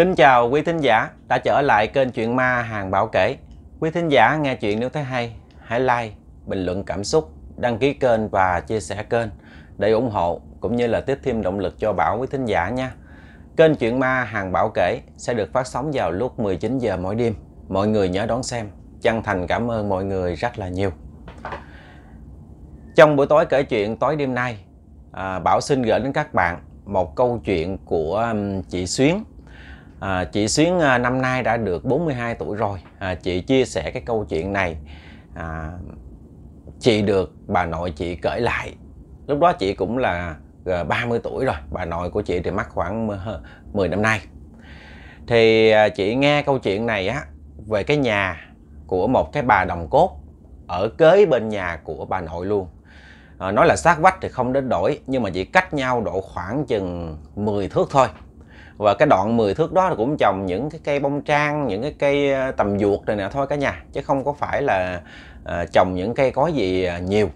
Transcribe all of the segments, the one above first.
Kính chào quý thính giả đã trở lại kênh Chuyện Ma Hàng Bảo Kể. Quý thính giả nghe chuyện nếu thấy hay, hãy like, bình luận cảm xúc, đăng ký kênh và chia sẻ kênh để ủng hộ cũng như là tiếp thêm động lực cho Bảo quý thính giả nha. Kênh Chuyện Ma Hàng Bảo Kể sẽ được phát sóng vào lúc 19 giờ mỗi đêm. Mọi người nhớ đón xem. Chân thành cảm ơn mọi người rất là nhiều. Trong buổi tối kể chuyện tối đêm nay, à, Bảo xin gửi đến các bạn một câu chuyện của chị Xuyến À, chị Xuyến à, năm nay đã được 42 tuổi rồi. À, chị chia sẻ cái câu chuyện này. À, chị được bà nội chị cởi lại. Lúc đó chị cũng là gần à, 30 tuổi rồi. Bà nội của chị thì mắc khoảng 10 năm nay. Thì à, chị nghe câu chuyện này á về cái nhà của một cái bà đồng cốt ở kế bên nhà của bà nội luôn à, nói là sát vách thì không đến đổi nhưng mà chỉ cách nhau độ khoảng chừng 10 thước thôi và cái đoạn 10 thước đó cũng trồng những cái cây bông trang những cái cây ờ, tầm ruột này nè thôi cả nhà chứ không có phải là ờ, trồng những cây có gì ờ, nhiều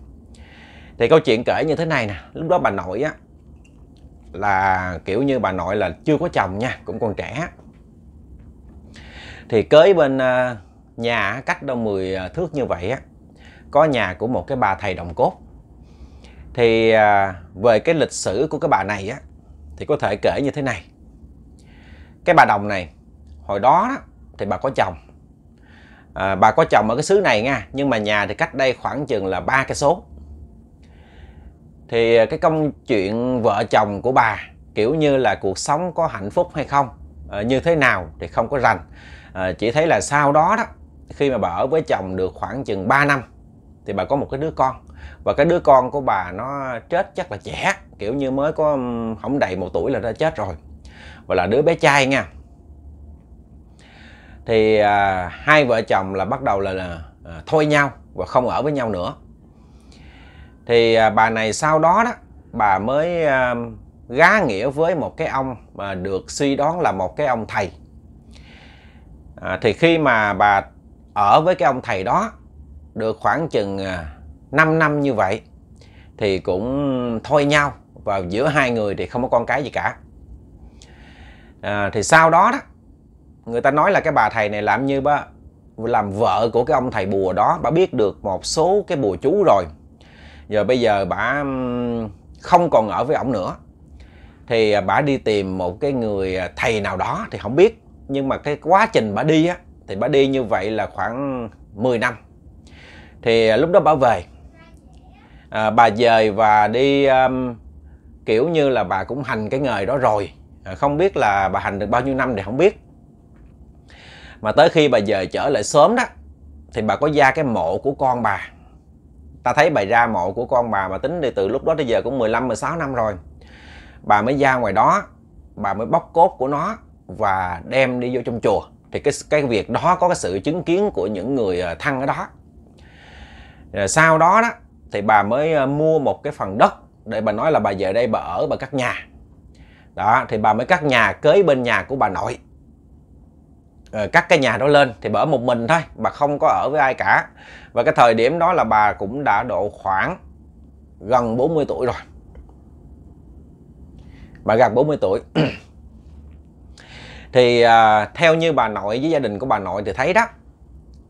thì câu chuyện kể như thế này nè lúc đó bà nội á là kiểu như bà nội là chưa có chồng nha cũng còn trẻ thì cưới bên nhà cách đâu 10 thước như vậy á có nhà của một cái bà thầy đồng cốt thì về cái lịch sử của cái bà này á thì có thể kể như thế này cái bà đồng này hồi đó, đó thì bà có chồng à, bà có chồng ở cái xứ này nha nhưng mà nhà thì cách đây khoảng chừng là ba cái số thì à, cái công chuyện vợ chồng của bà kiểu như là cuộc sống có hạnh phúc hay không à, như thế nào thì không có rành à, chỉ thấy là sau đó đó khi mà bà ở với chồng được khoảng chừng 3 năm thì bà có một cái đứa con và cái đứa con của bà nó chết chắc là trẻ kiểu như mới có không đầy một tuổi là đã chết rồi và là đứa bé trai nha thì à, hai vợ chồng là bắt đầu là, là à, thôi nhau và không ở với nhau nữa thì à, bà này sau đó đó bà mới à, gá nghĩa với một cái ông mà được suy đoán là một cái ông thầy à, thì khi mà bà ở với cái ông thầy đó được khoảng chừng 5 à, năm như vậy thì cũng thôi nhau và giữa hai người thì không có con cái gì cả à, thì sau đó đó người ta nói là cái bà thầy này làm như bà làm vợ của cái ông thầy bùa đó bà biết được một số cái bùa chú rồi giờ bây giờ bà không còn ở với ông nữa thì à, bà đi tìm một cái người à, thầy nào đó thì không biết nhưng mà cái quá trình bà đi á thì bà đi như vậy là khoảng 10 năm thì à, lúc đó bà về à, bà về và đi um, kiểu như là bà cũng hành cái nghề đó rồi Ờ, không biết là bà hành được bao nhiêu năm thì không biết mà tới khi bà về trở lại sớm đó thì bà có ra cái mộ của con bà ta thấy bà ra mộ của con bà mà tính thì từ lúc đó tới giờ cũng 15 16 năm rồi bà mới ra ngoài đó bà mới bóc cốt của nó và đem đi vô trong chùa thì cái cái việc đó có cái sự chứng kiến của những người ờ, thân ở đó rồi ờ, sau đó đó thì bà mới mua một cái phần đất để bà nói là bà về đây bà ở bà cắt nhà đó thì bà mới cắt nhà kế bên nhà của bà nội rồi ờ, cắt cái nhà đó lên thì bà ở một mình thôi bà không có ở với ai cả và cái thời điểm đó là bà cũng đã độ khoảng gần 40 tuổi rồi bà gần 40 tuổi thì à, theo như bà nội với gia đình của bà nội thì thấy đó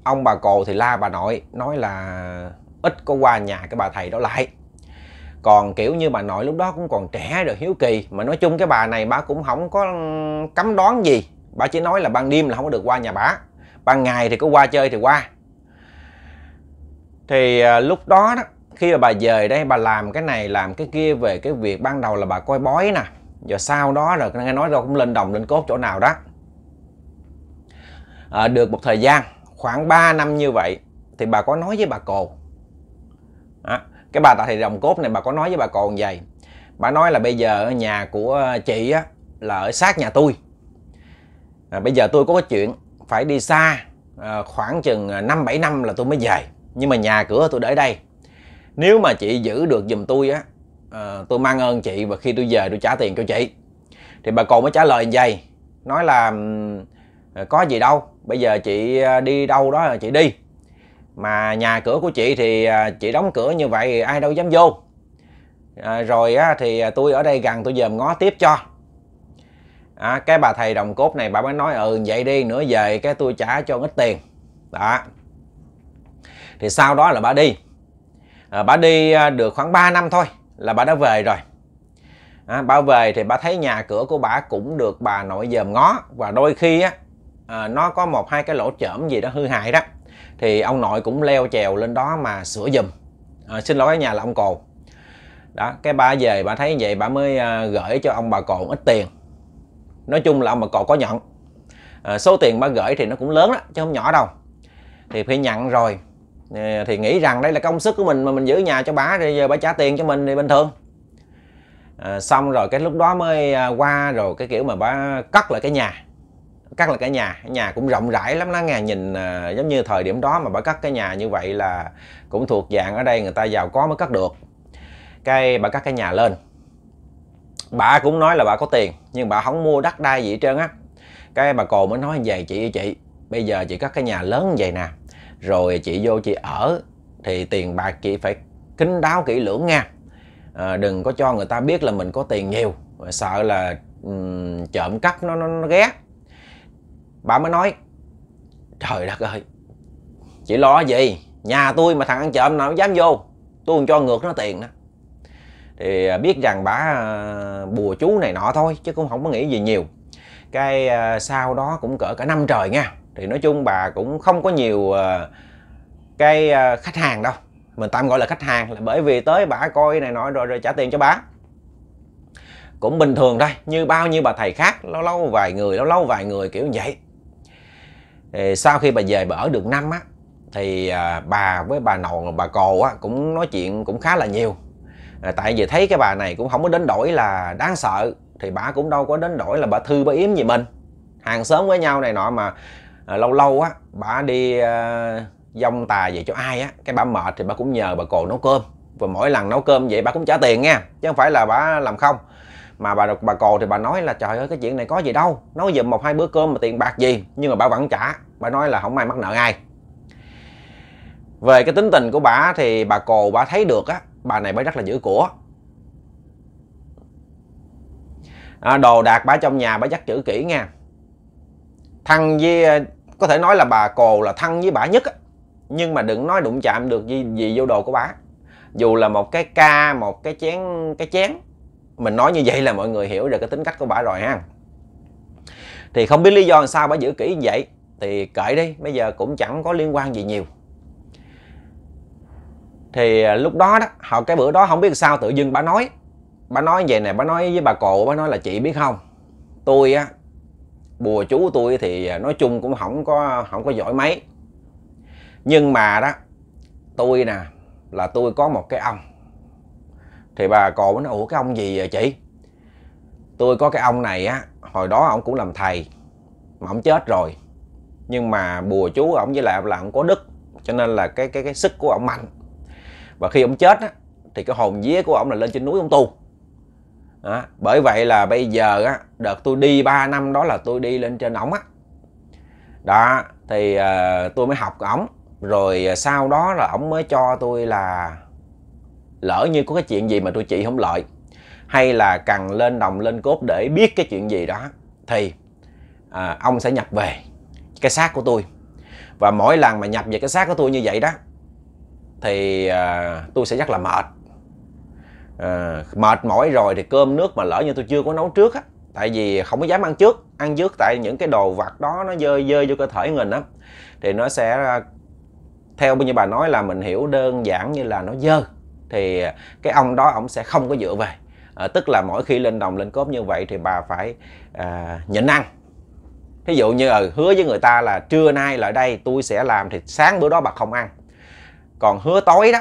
ông bà cồ thì la bà nội nói là ít có qua nhà cái bà thầy đó lại còn kiểu như bà nội lúc đó cũng còn trẻ rồi hiếu kỳ mà nói chung cái bà này bà cũng không có cấm đoán gì bà chỉ nói là ban đêm là không có được qua nhà bà ban ngày thì có qua chơi thì qua thì à, lúc đó đó khi mà bà về đây bà làm cái này làm cái kia về cái việc ban đầu là bà coi bói nè rồi sau đó rồi nghe nói đâu cũng lên đồng lên cốt chỗ nào đó à, được một thời gian khoảng 3 năm như vậy thì bà có nói với bà cồ à, cái bà tạ thị đồng cốt này bà có nói với bà còn vậy bà nói là bây giờ nhà của ờ, chị á là ở sát nhà tôi à, bây giờ tôi có cái chuyện phải đi xa à, khoảng chừng 5 7 năm là tôi mới về nhưng mà nhà cửa tôi để đây nếu mà chị giữ được giùm tôi á à, tôi mang ơn chị và khi tôi về tôi trả tiền cho chị thì bà còn mới trả lời vậy nói là có gì đâu bây giờ chị đi đâu đó là chị đi mà nhà cửa của chị thì à, chị đóng cửa như vậy ai đâu dám vô à, rồi á, thì à, tôi ở đây gần tôi dòm ngó tiếp cho à, cái bà thầy đồng cốt này bà mới nói ừ vậy đi nữa về cái tôi trả cho ít tiền đó thì sau đó là bà đi à, bà đi à, được khoảng 3 năm thôi là bà đã về rồi à, bà về thì bà thấy nhà cửa của bà cũng được bà nội dòm ngó và đôi khi á à, nó có một hai cái lỗ chởm gì đó hư hại đó thì ông nội cũng leo trèo lên đó mà sửa giùm à, xin lỗi cái nhà là ông cồn đó cái ba về bà thấy vậy bà mới à, gửi cho ông bà cồn ít tiền nói chung là ông bà cồn có nhận à, số tiền bà gửi thì nó cũng lớn đó chứ không nhỏ đâu thì phải nhận rồi thì nghĩ rằng đây là công sức của mình mà mình giữ nhà cho bà thì giờ bà trả tiền cho mình thì bình thường à, xong rồi cái lúc đó mới à, qua rồi cái kiểu mà bà cắt lại cái nhà cắt là cả nhà nhà cũng rộng rãi lắm đó nghe nhìn à, giống như thời điểm đó mà bà cắt cái nhà như vậy là cũng thuộc dạng ở đây người ta giàu có mới cắt được cái bà cắt cái nhà lên bà cũng nói là bà có tiền nhưng bà không mua đất đai gì hết trơn á cái bà cồ mới nói về chị chị bây giờ chị cắt cái nhà lớn như vậy nè rồi chị vô chị ở thì tiền bạc chị phải kín đáo kỹ lưỡng nha à, đừng có cho người ta biết là mình có tiền nhiều sợ là um, trộm cắp nó nó, nó ghét bà mới nói trời đất ơi chị lo gì nhà tôi mà thằng ăn trộm nào dám vô tôi còn cho ngược nó tiền đó thì à, biết rằng bà à, bùa chú này nọ thôi chứ cũng không có nghĩ gì nhiều cái à, sau đó cũng cỡ cả năm trời nha thì nói chung bà cũng không có nhiều cái khách hàng đâu mình tạm gọi là khách hàng là bởi vì tới bà coi này nọ rồi rồi trả tiền cho bà cũng bình thường thôi như bao nhiêu bà thầy khác lâu lâu vài người lâu lâu vài người kiểu vậy thì sau khi bà về bà ở được năm á thì à, bà với bà nội bà cồ á cũng nói chuyện cũng khá là nhiều à, tại vì thấy cái bà này cũng không có đến đổi là đáng sợ thì bà cũng đâu có đến đổi là bà thư bà yếm gì mình hàng xóm với nhau này nọ mà à, lâu lâu á bà đi dông tà về cho ai á cái bà mệt thì bà cũng nhờ bà cồ nấu cơm và mỗi lần nấu cơm vậy bà cũng trả tiền nha chứ không phải là bà làm không mà bà bà cồ thì bà nói là trời ơi cái chuyện này có gì đâu nấu giùm một hai bữa cơm mà tiền bạc gì nhưng mà bà vẫn trả bà nói là không ai mắc nợ ai về cái tính tình của bà thì bà cồ bà thấy được á bà này bà rất là giữ của à, đồ đạc bà trong nhà bà dắt chữ kỹ nha thăng với à, có thể nói là bà cồ là thân với bà nhất á. nhưng mà đừng nói đụng chạm được gì, gì vô đồ của bà dù là một cái ca một cái chén cái chén mình nói như vậy là mọi người hiểu được cái tính cách của bà rồi ha thì không biết lý do làm sao bà giữ kỹ như vậy thì kệ đi bây giờ cũng chẳng có liên quan gì nhiều thì à, lúc đó đó họ cái bữa đó không biết sao tự dưng bà nói bà nói vậy nè bà nói với bà cụ bà nói là chị biết không tôi á bùa chú tôi thì à, nói chung cũng không có không có giỏi mấy nhưng mà đó tôi nè là tôi có một cái ông thì bà cụ nói ủa cái ông gì vậy chị tôi có cái ông này á hồi đó ông cũng làm thầy mà ông chết rồi nhưng mà bùa chú ổng với lại ổng là ổng có đức cho nên là cái cái cái sức của ổng mạnh và khi ổng chết á, thì cái hồn vía của ổng là lên trên núi ông tu đó. bởi vậy là bây giờ á đợt tôi đi 3 năm đó là tôi đi lên trên ổng á đó thì uh, tôi mới học ổng rồi sau đó là ổng mới cho tôi là lỡ như có cái chuyện gì mà tôi chị không lợi hay là cần lên đồng lên cốt để biết cái chuyện gì đó thì à, ông sẽ nhập về cái xác của tôi và mỗi lần mà nhập về cái xác của tôi như vậy đó thì à, tôi sẽ rất là mệt à, mệt mỏi rồi thì cơm nước mà lỡ như tôi chưa có nấu trước á tại vì không có dám ăn trước ăn trước tại những cái đồ vật đó nó dơi dơi vô cơ thể mình á thì nó sẽ à, theo như bà nói là mình hiểu đơn giản như là nó dơ thì cái ông đó ông sẽ không có dựa về à, tức là mỗi khi lên đồng lên cốp như vậy thì bà phải à, nhịn ăn thí dụ như ừ, hứa với người ta là trưa nay lại đây tôi sẽ làm thì sáng bữa đó bà không ăn còn hứa tối đó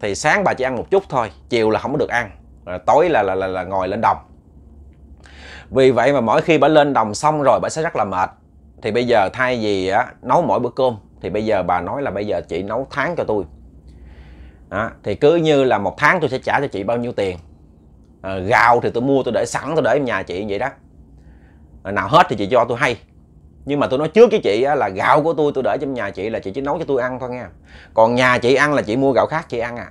thì sáng bà chỉ ăn một chút thôi chiều là không có được ăn rồi à, tối là, là là là ngồi lên đồng vì vậy mà mỗi khi bà lên đồng xong rồi bà sẽ rất là mệt thì bây giờ thay vì á, nấu mỗi bữa cơm thì bây giờ bà nói là bây giờ chị nấu tháng cho tôi đó, thì cứ như là một tháng tôi sẽ trả cho chị bao nhiêu tiền à, gạo thì tôi mua tôi để sẵn tôi để nhà chị vậy đó à, nào hết thì chị cho tôi hay nhưng mà tôi nói trước với chị á, là gạo của tôi tôi để trong nhà chị là chị chỉ nấu cho tôi ăn thôi nha còn nhà chị ăn là chị mua gạo khác chị ăn à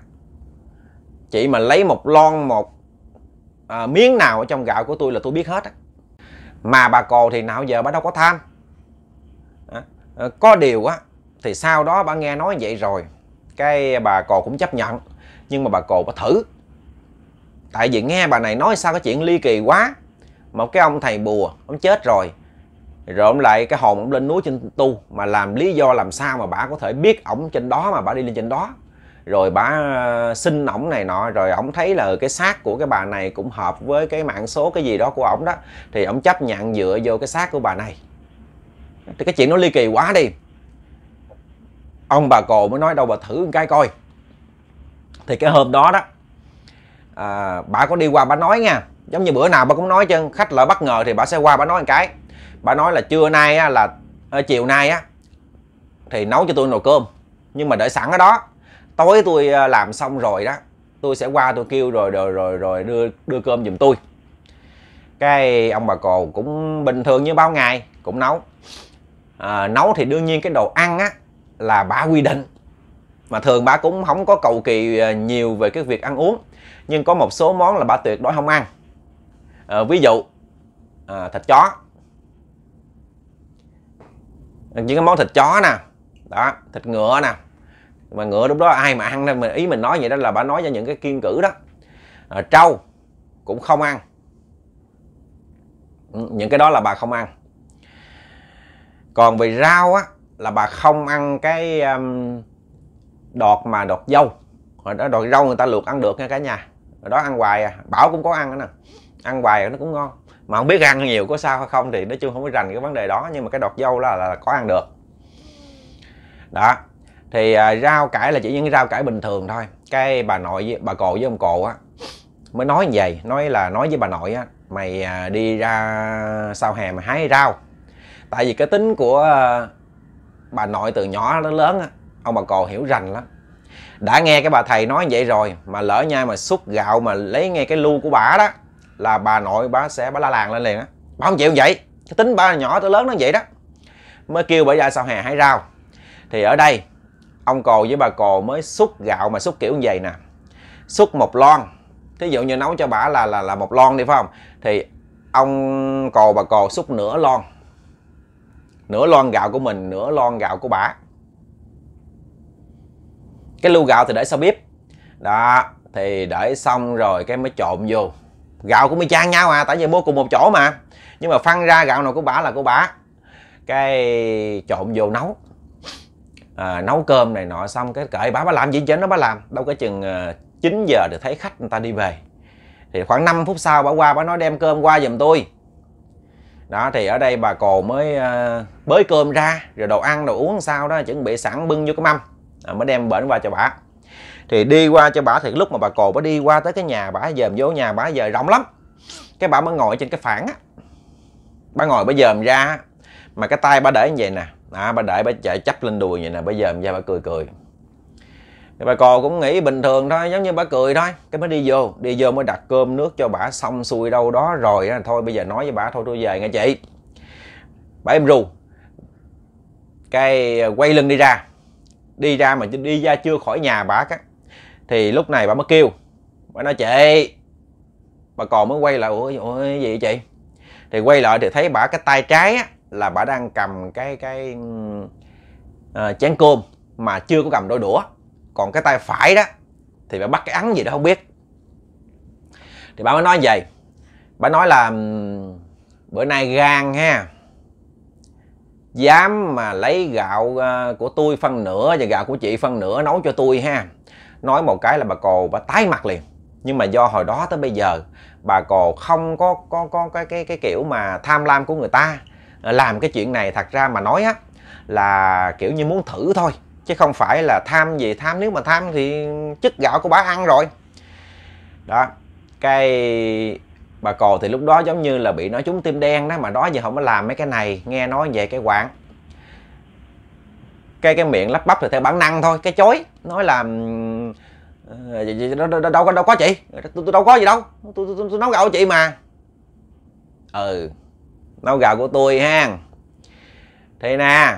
chị mà lấy một lon một à, miếng nào ở trong gạo của tôi là tôi biết hết á mà bà cò thì nào giờ bà đâu có tham à, ờ, có điều á thì sau đó bà nghe nói vậy rồi cái bà cò cũng chấp nhận nhưng mà bà cò bà thử tại vì nghe bà này nói sao cái chuyện ly kỳ quá một cái ông thầy bùa ông chết rồi rồi ông lại cái hồn ông lên núi trên tu mà làm lý do làm sao mà bà có thể biết ổng trên đó mà bà đi lên trên đó rồi bà ờ, xin ổng này nọ rồi ổng thấy là cái xác của cái bà này cũng hợp với cái mạng số cái gì đó của ổng đó thì ổng chấp nhận dựa vô cái xác của bà này thì cái chuyện nó ly kỳ quá đi ông bà cồ mới nói đâu bà thử một cái coi thì cái hôm đó đó à, bà có đi qua bà nói nha giống như bữa nào bà cũng nói chứ khách lại bất ngờ thì bà sẽ qua bà nói một cái bà nói là trưa nay á, là ờ, chiều nay á thì nấu cho tôi nồi cơm nhưng mà để sẵn ở đó tối tôi ờ, làm xong rồi đó tôi sẽ qua tôi kêu rồi rồi rồi rồi đưa đưa cơm giùm tôi cái ông bà cồ cũng bình thường như bao ngày cũng nấu à, nấu thì đương nhiên cái đồ ăn á là bà quy định mà thường bà cũng không có cầu kỳ nhiều về cái việc ăn uống nhưng có một số món là bà tuyệt đối không ăn à, ví dụ à, thịt chó những cái món thịt chó nè đó thịt ngựa nè mà ngựa lúc đó ai mà ăn nên mình ý mình nói vậy đó là bà nói cho những cái kiên cử đó à, trâu cũng không ăn ừ, những cái đó là bà không ăn còn về rau á là bà không ăn cái um, đọt mà đọt dâu rồi đó đọt rau người ta luộc ăn được nha cả nhà hồi đó ăn hoài à bảo cũng có ăn nữa nè ăn hoài nó cũng ngon mà không biết ăn nhiều có sao hay không thì nói chung không có rành cái vấn đề đó nhưng mà cái đọt dâu là, là, là có ăn được đó thì à, rau cải là chỉ những rau cải bình thường thôi cái bà nội bà cộ với ông cộ á mới nói như vậy nói là nói với bà nội á mày à, đi ra sau hè mà hái rau tại vì cái tính của à, bà nội từ nhỏ đến lớn á ông bà cộ hiểu rành lắm đã nghe cái bà thầy nói vậy rồi mà lỡ nha mà xúc gạo mà lấy nghe cái lu của bà đó là bà nội bà sẽ bà la làng lên liền á bà không chịu vậy cái tính ba nhỏ tới lớn nó vậy đó mới kêu bà ra sao hè hái rau thì ở đây ông cồ với bà cồ mới xúc gạo mà xúc kiểu như vậy nè xúc một lon thí dụ như nấu cho bà là là là một lon đi phải không thì ông cồ bà cồ xúc nửa lon nửa lon gạo của mình nửa lon gạo của bà cái lưu gạo thì để sau bếp đó thì để xong rồi cái mới trộn vô gạo cũng y chang nhau à tại vì mua cùng một chỗ mà nhưng mà phân ra gạo nào của bà là của bà cái trộn vô nấu à, nấu cơm này nọ xong cái cởi bà bà làm gì chứ nó bà làm đâu có chừng 9 à, giờ được thấy khách người ta đi về thì khoảng 5 phút sau bà qua bà nói đem cơm qua giùm tôi đó thì ở đây bà cồ mới uh, bới cơm ra rồi đồ ăn đồ uống sao đó chuẩn bị sẵn bưng vô cái mâm à, mới đem bển qua cho bà thì đi qua cho bà thì lúc mà bà cồ bà đi qua tới cái nhà bà dòm vô nhà bà giờ rộng lắm cái bà mới ngồi trên cái phản á bà ngồi bà dòm ra mà cái tay bà để như vậy nè à, bà để bà chạy chắp lên đùi vậy nè bà dòm ra bà cười cười bà cò cũng nghĩ bình thường thôi giống như bà cười thôi cái mới đi vô đi vô mới đặt cơm nước cho bà xong xuôi đâu đó rồi đó. thôi bây giờ nói với bà thôi tôi về nghe chị bà em ru cái à, quay lưng đi ra đi ra mà đi ra chưa khỏi nhà bà các thì lúc này bà mới kêu bà nói chị bà còn mới quay lại ủa, ủa gì vậy chị thì quay lại thì thấy bà cái tay trái á, là bà đang cầm cái cái uh, chén cơm mà chưa có cầm đôi đũa còn cái tay phải đó thì bà bắt cái ắn gì đó không biết thì bà mới nói vậy bà nói là bữa nay gan ha dám mà lấy gạo ờ, của tôi phân nửa và gạo của chị phân nửa nấu cho tôi ha nói một cái là bà cò bà tái mặt liền nhưng mà do hồi đó tới bây giờ bà cò không có có có cái cái cái kiểu mà tham lam của người ta ờ, làm cái chuyện này thật ra mà nói á là kiểu như muốn thử thôi chứ không phải là tham gì tham nếu mà tham thì chất gạo của bà ăn rồi đó cái bà cò thì lúc đó giống như là bị nói trúng tim đen đó mà đó giờ không có làm mấy cái này nghe nói về cái quảng cái cái miệng lắp bắp thì theo bản năng thôi cái chối nói là Ờ, đâu có đâu có chị tôi, tôi đâu có gì đâu tôi, tôi, tôi nấu gạo chị mà ừ nấu gạo của tôi ha thì nè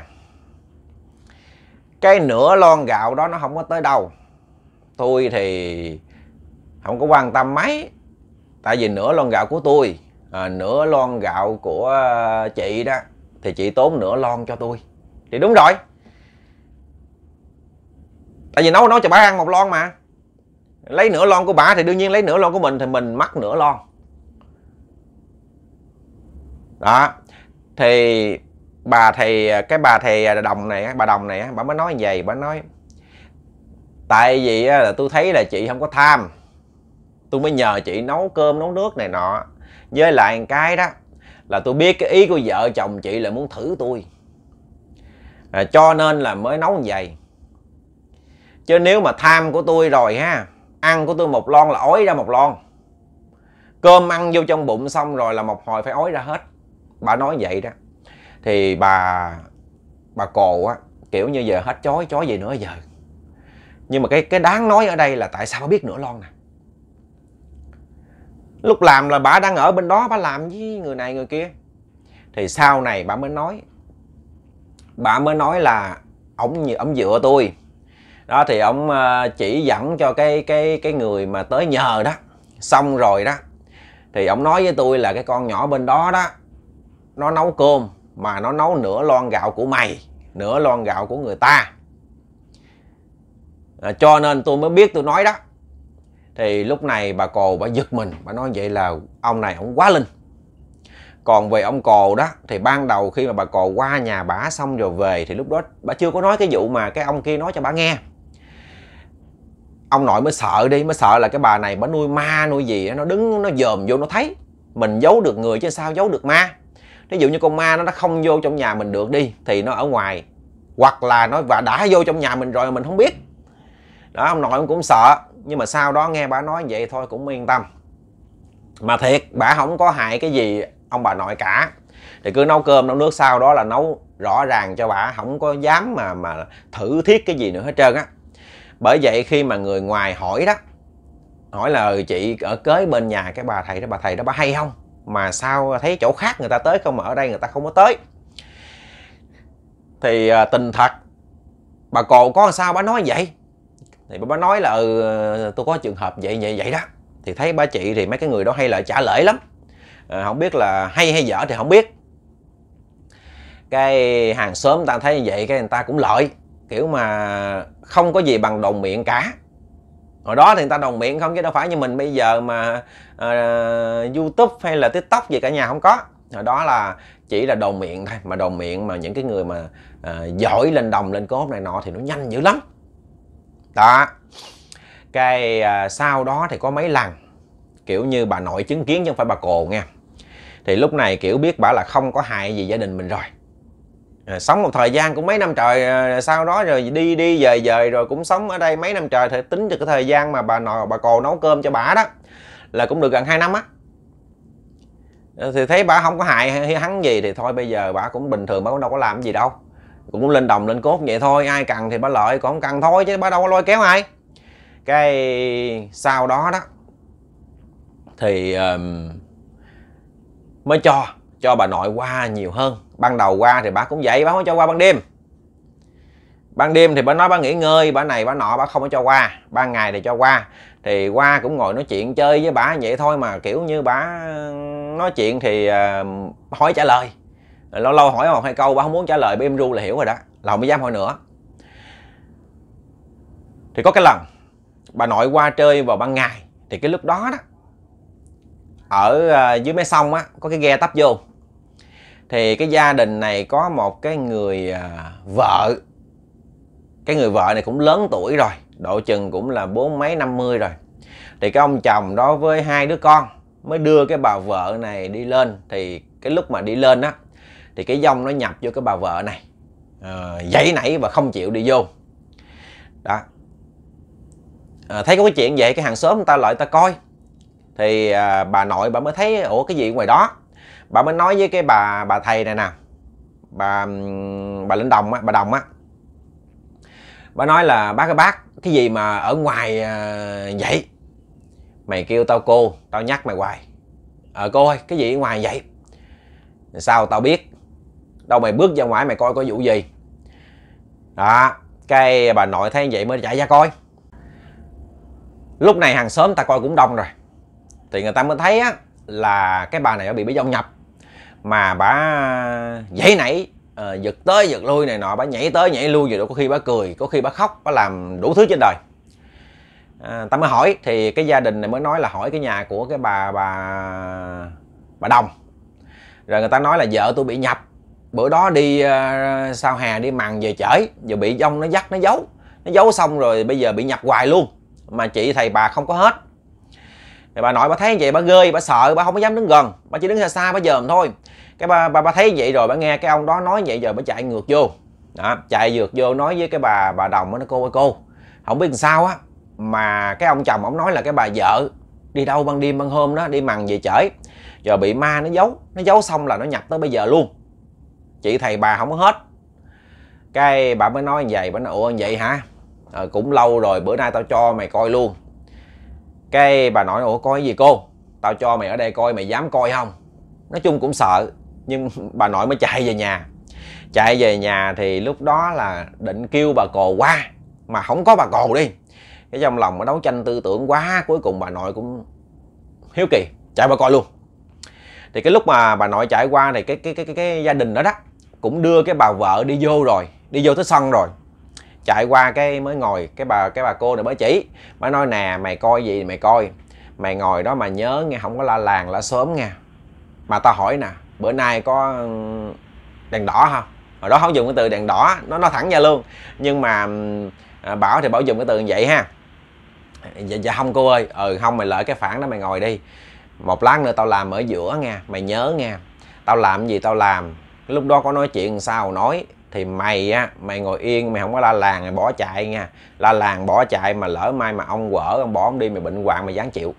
cái nửa lon gạo đó nó không có tới đâu tôi thì không có quan tâm mấy tại vì nửa lon gạo của tôi à, nửa lon gạo của à, chị đó thì chị tốn nửa lon cho tôi thì đúng rồi tại vì nấu nấu cho bà ăn một lon mà lấy nửa lon của bà thì đương nhiên lấy nửa lon của mình thì mình mắc nửa lon đó thì bà thì cái bà thì đồng này bà đồng này bà mới nói như vậy bà nói tại vì là tôi thấy là chị không có tham tôi mới nhờ chị nấu cơm nấu nước này nọ với lại cái đó là tôi biết cái ý của vợ chồng chị là muốn thử tôi à, cho nên là mới nấu như vậy chứ nếu mà tham của tôi rồi ha ăn của tôi một lon là ói ra một lon cơm ăn vô trong bụng xong rồi là một hồi phải ói ra hết bà nói vậy đó thì bà bà cồ á kiểu như giờ hết chói chói gì nữa giờ nhưng mà cái cái đáng nói ở đây là tại sao bà biết nửa lon nè lúc làm là bà đang ở bên đó bà làm với người này người kia thì sau này bà mới nói bà mới nói là ổng ổng dựa tôi đó thì ông ờ, chỉ dẫn cho cái cái cái người mà tới nhờ đó xong rồi đó thì ông nói với tôi là cái con nhỏ bên đó đó nó nấu cơm mà nó nấu nửa lon gạo của mày nửa lon gạo của người ta à, cho nên tôi mới biết tôi nói đó thì lúc này bà cồ bà giật mình bà nói vậy là ông này ông quá linh còn về ông cồ đó thì ban đầu khi mà bà cồ qua nhà bà xong rồi về thì lúc đó bà chưa có nói cái vụ mà cái ông kia nói cho bà nghe ông nội mới sợ đi mới sợ là cái bà này bà nuôi ma nuôi gì nó đứng nó dòm vô nó thấy mình giấu được người chứ sao giấu được ma ví dụ như con ma nó nó không vô trong nhà mình được đi thì nó ở ngoài hoặc là nó và đã vô trong nhà mình rồi mình không biết đó ông nội cũng sợ nhưng mà sau đó nghe bà nói vậy thôi cũng yên tâm mà thiệt bà không có hại cái gì ông bà nội cả thì cứ nấu cơm nấu nước sau đó là nấu rõ ràng cho bà không có dám mà mà thử thiết cái gì nữa hết trơn á bởi vậy khi mà người ngoài hỏi đó hỏi là chị ở kế bên nhà cái bà thầy đó bà thầy đó bà hay không mà sao thấy chỗ khác người ta tới không mà ở đây người ta không có tới thì à, tình thật bà cồ có sao bà nói vậy thì bà nói là ừ, tôi có trường hợp vậy vậy vậy đó thì thấy ba chị thì mấy cái người đó hay là trả lễ lắm à, không biết là hay hay dở thì không biết cái hàng xóm ta thấy như vậy cái người ta cũng lợi kiểu mà không có gì bằng đồng miệng cả hồi đó thì người ta đồng miệng không chứ đâu phải như mình bây giờ mà uh, youtube hay là tiktok gì cả nhà không có hồi đó là chỉ là đồng miệng thôi mà đồng miệng mà những cái người mà uh, giỏi lên đồng lên cốt này nọ thì nó nhanh dữ lắm đó cái uh, sau đó thì có mấy lần kiểu như bà nội chứng kiến chứ không phải bà cồ nghe. thì lúc này kiểu biết bà là không có hại gì gia đình mình rồi Ờ, sống một thời gian cũng mấy năm trời ờ, sau đó rồi đi đi về về rồi cũng sống ở đây mấy năm trời thì tính được cái thời gian mà bà nội bà cô nấu cơm cho bà đó là cũng được gần 2 năm á ờ, thì thấy bà không có hại hắn gì thì thôi bây giờ bà cũng bình thường bà cũng đâu có làm gì đâu cũng lên đồng lên cốt vậy thôi ai cần thì bà lợi còn cần thôi chứ bà đâu có lôi kéo ai cái sau đó đó thì um, mới cho cho bà nội qua nhiều hơn ban đầu qua thì bà cũng vậy bà không cho qua ban đêm ban đêm thì bà nói bà nghỉ ngơi bà này bà nọ bà không có cho qua ban ngày thì cho qua thì qua cũng ngồi nói chuyện chơi với bà vậy thôi mà kiểu như bà nói chuyện thì uh, hỏi trả lời lâu lâu hỏi một hai câu bà không muốn trả lời bà im ru là hiểu rồi đó là không dám hỏi nữa thì có cái lần bà nội qua chơi vào ban ngày thì cái lúc đó đó ở ờ, dưới mé sông á có cái ghe tấp vô thì cái gia đình này có một cái người à, vợ cái người vợ này cũng lớn tuổi rồi độ chừng cũng là bốn mấy năm mươi rồi thì cái ông chồng đó với hai đứa con mới đưa cái bà vợ này đi lên thì cái lúc mà đi lên á thì cái dông nó nhập vô cái bà vợ này à, dãy nảy và không chịu đi vô đó à, thấy có cái chuyện vậy cái hàng xóm người ta lại ta coi thì à, bà nội bà mới thấy ủa cái gì ngoài đó bà mới nói với cái bà bà thầy này nè bà bà linh đồng á bà đồng á bà nói là bác ơi bác cái gì mà ở ngoài ờ, vậy mày kêu tao cô tao nhắc mày hoài ờ cô ơi cái gì ở ngoài vậy sao tao biết đâu mày bước ra ngoài mày coi có vụ gì đó cái bà nội thấy vậy mới chạy ra coi lúc này hàng xóm ta coi cũng đông rồi thì người ta mới thấy á là cái bà này bị bị bí dông nhập mà bà dãy nảy à, giật tới giật lui này nọ bà nhảy tới nhảy lui rồi có khi bà cười có khi bà khóc bà làm đủ thứ trên đời à, ta mới hỏi thì cái gia đình này mới nói là hỏi cái nhà của cái bà bà bà đồng rồi người ta nói là vợ tôi bị nhập bữa đó đi uh, ờ, sao hè đi mặn về chởi rồi bị ông nó dắt nó giấu nó giấu xong rồi bây giờ bị nhập hoài luôn mà chị thầy bà không có hết thì bà nội bà thấy vậy bà ghê bà sợ bà không có dám đứng gần bà chỉ đứng xa xa bà dòm thôi cái bà, bà bà thấy vậy rồi bà nghe cái ông đó nói vậy giờ bà chạy ngược vô đó, chạy ngược vô nói với cái bà bà đồng nó cô ơi cô không biết làm sao á mà cái ông chồng ông nói là cái bà vợ đi đâu ban đêm ban hôm đó đi mằng về chở giờ bị ma nó giấu nó giấu xong là nó nhập tới bây giờ luôn chị thầy bà không có hết cái bà mới nói như vậy bà nói ủa vậy hả à, cũng lâu rồi bữa nay tao cho mày coi luôn cái bà nội ủa coi cái gì cô tao cho mày ở đây coi mày dám coi không nói chung cũng sợ nhưng bà nội mới chạy về nhà chạy về nhà thì lúc đó là định kêu bà cồ qua mà không có bà cồ đi cái trong lòng nó đấu tranh tư tưởng quá cuối cùng bà nội cũng hiếu kỳ chạy bà coi luôn thì cái lúc mà bà nội chạy qua thì cái cái cái cái, cái gia đình đó đó cũng đưa cái bà vợ đi vô rồi đi vô tới sân rồi chạy qua cái mới ngồi cái bà cái bà cô này mới chỉ mới nói nè mày coi gì mày coi mày ngồi đó mà nhớ nghe không có la làng la sớm nha mà tao hỏi nè bữa nay có đèn đỏ không hồi đó không dùng cái từ đèn đỏ nó nó thẳng ra luôn nhưng mà à, bảo thì bảo dùng cái từ như vậy ha dạ, dạ không cô ơi ừ không mày lợi cái phản đó mày ngồi đi một lát nữa tao làm ở giữa nha mày nhớ nha tao làm gì tao làm lúc đó có nói chuyện sao nói thì mày á mày ngồi yên mày không có la làng mày bỏ chạy nha la làng bỏ chạy mà lỡ mai mà ông quở ông bỏ ông đi mày bệnh hoạn mày dáng chịu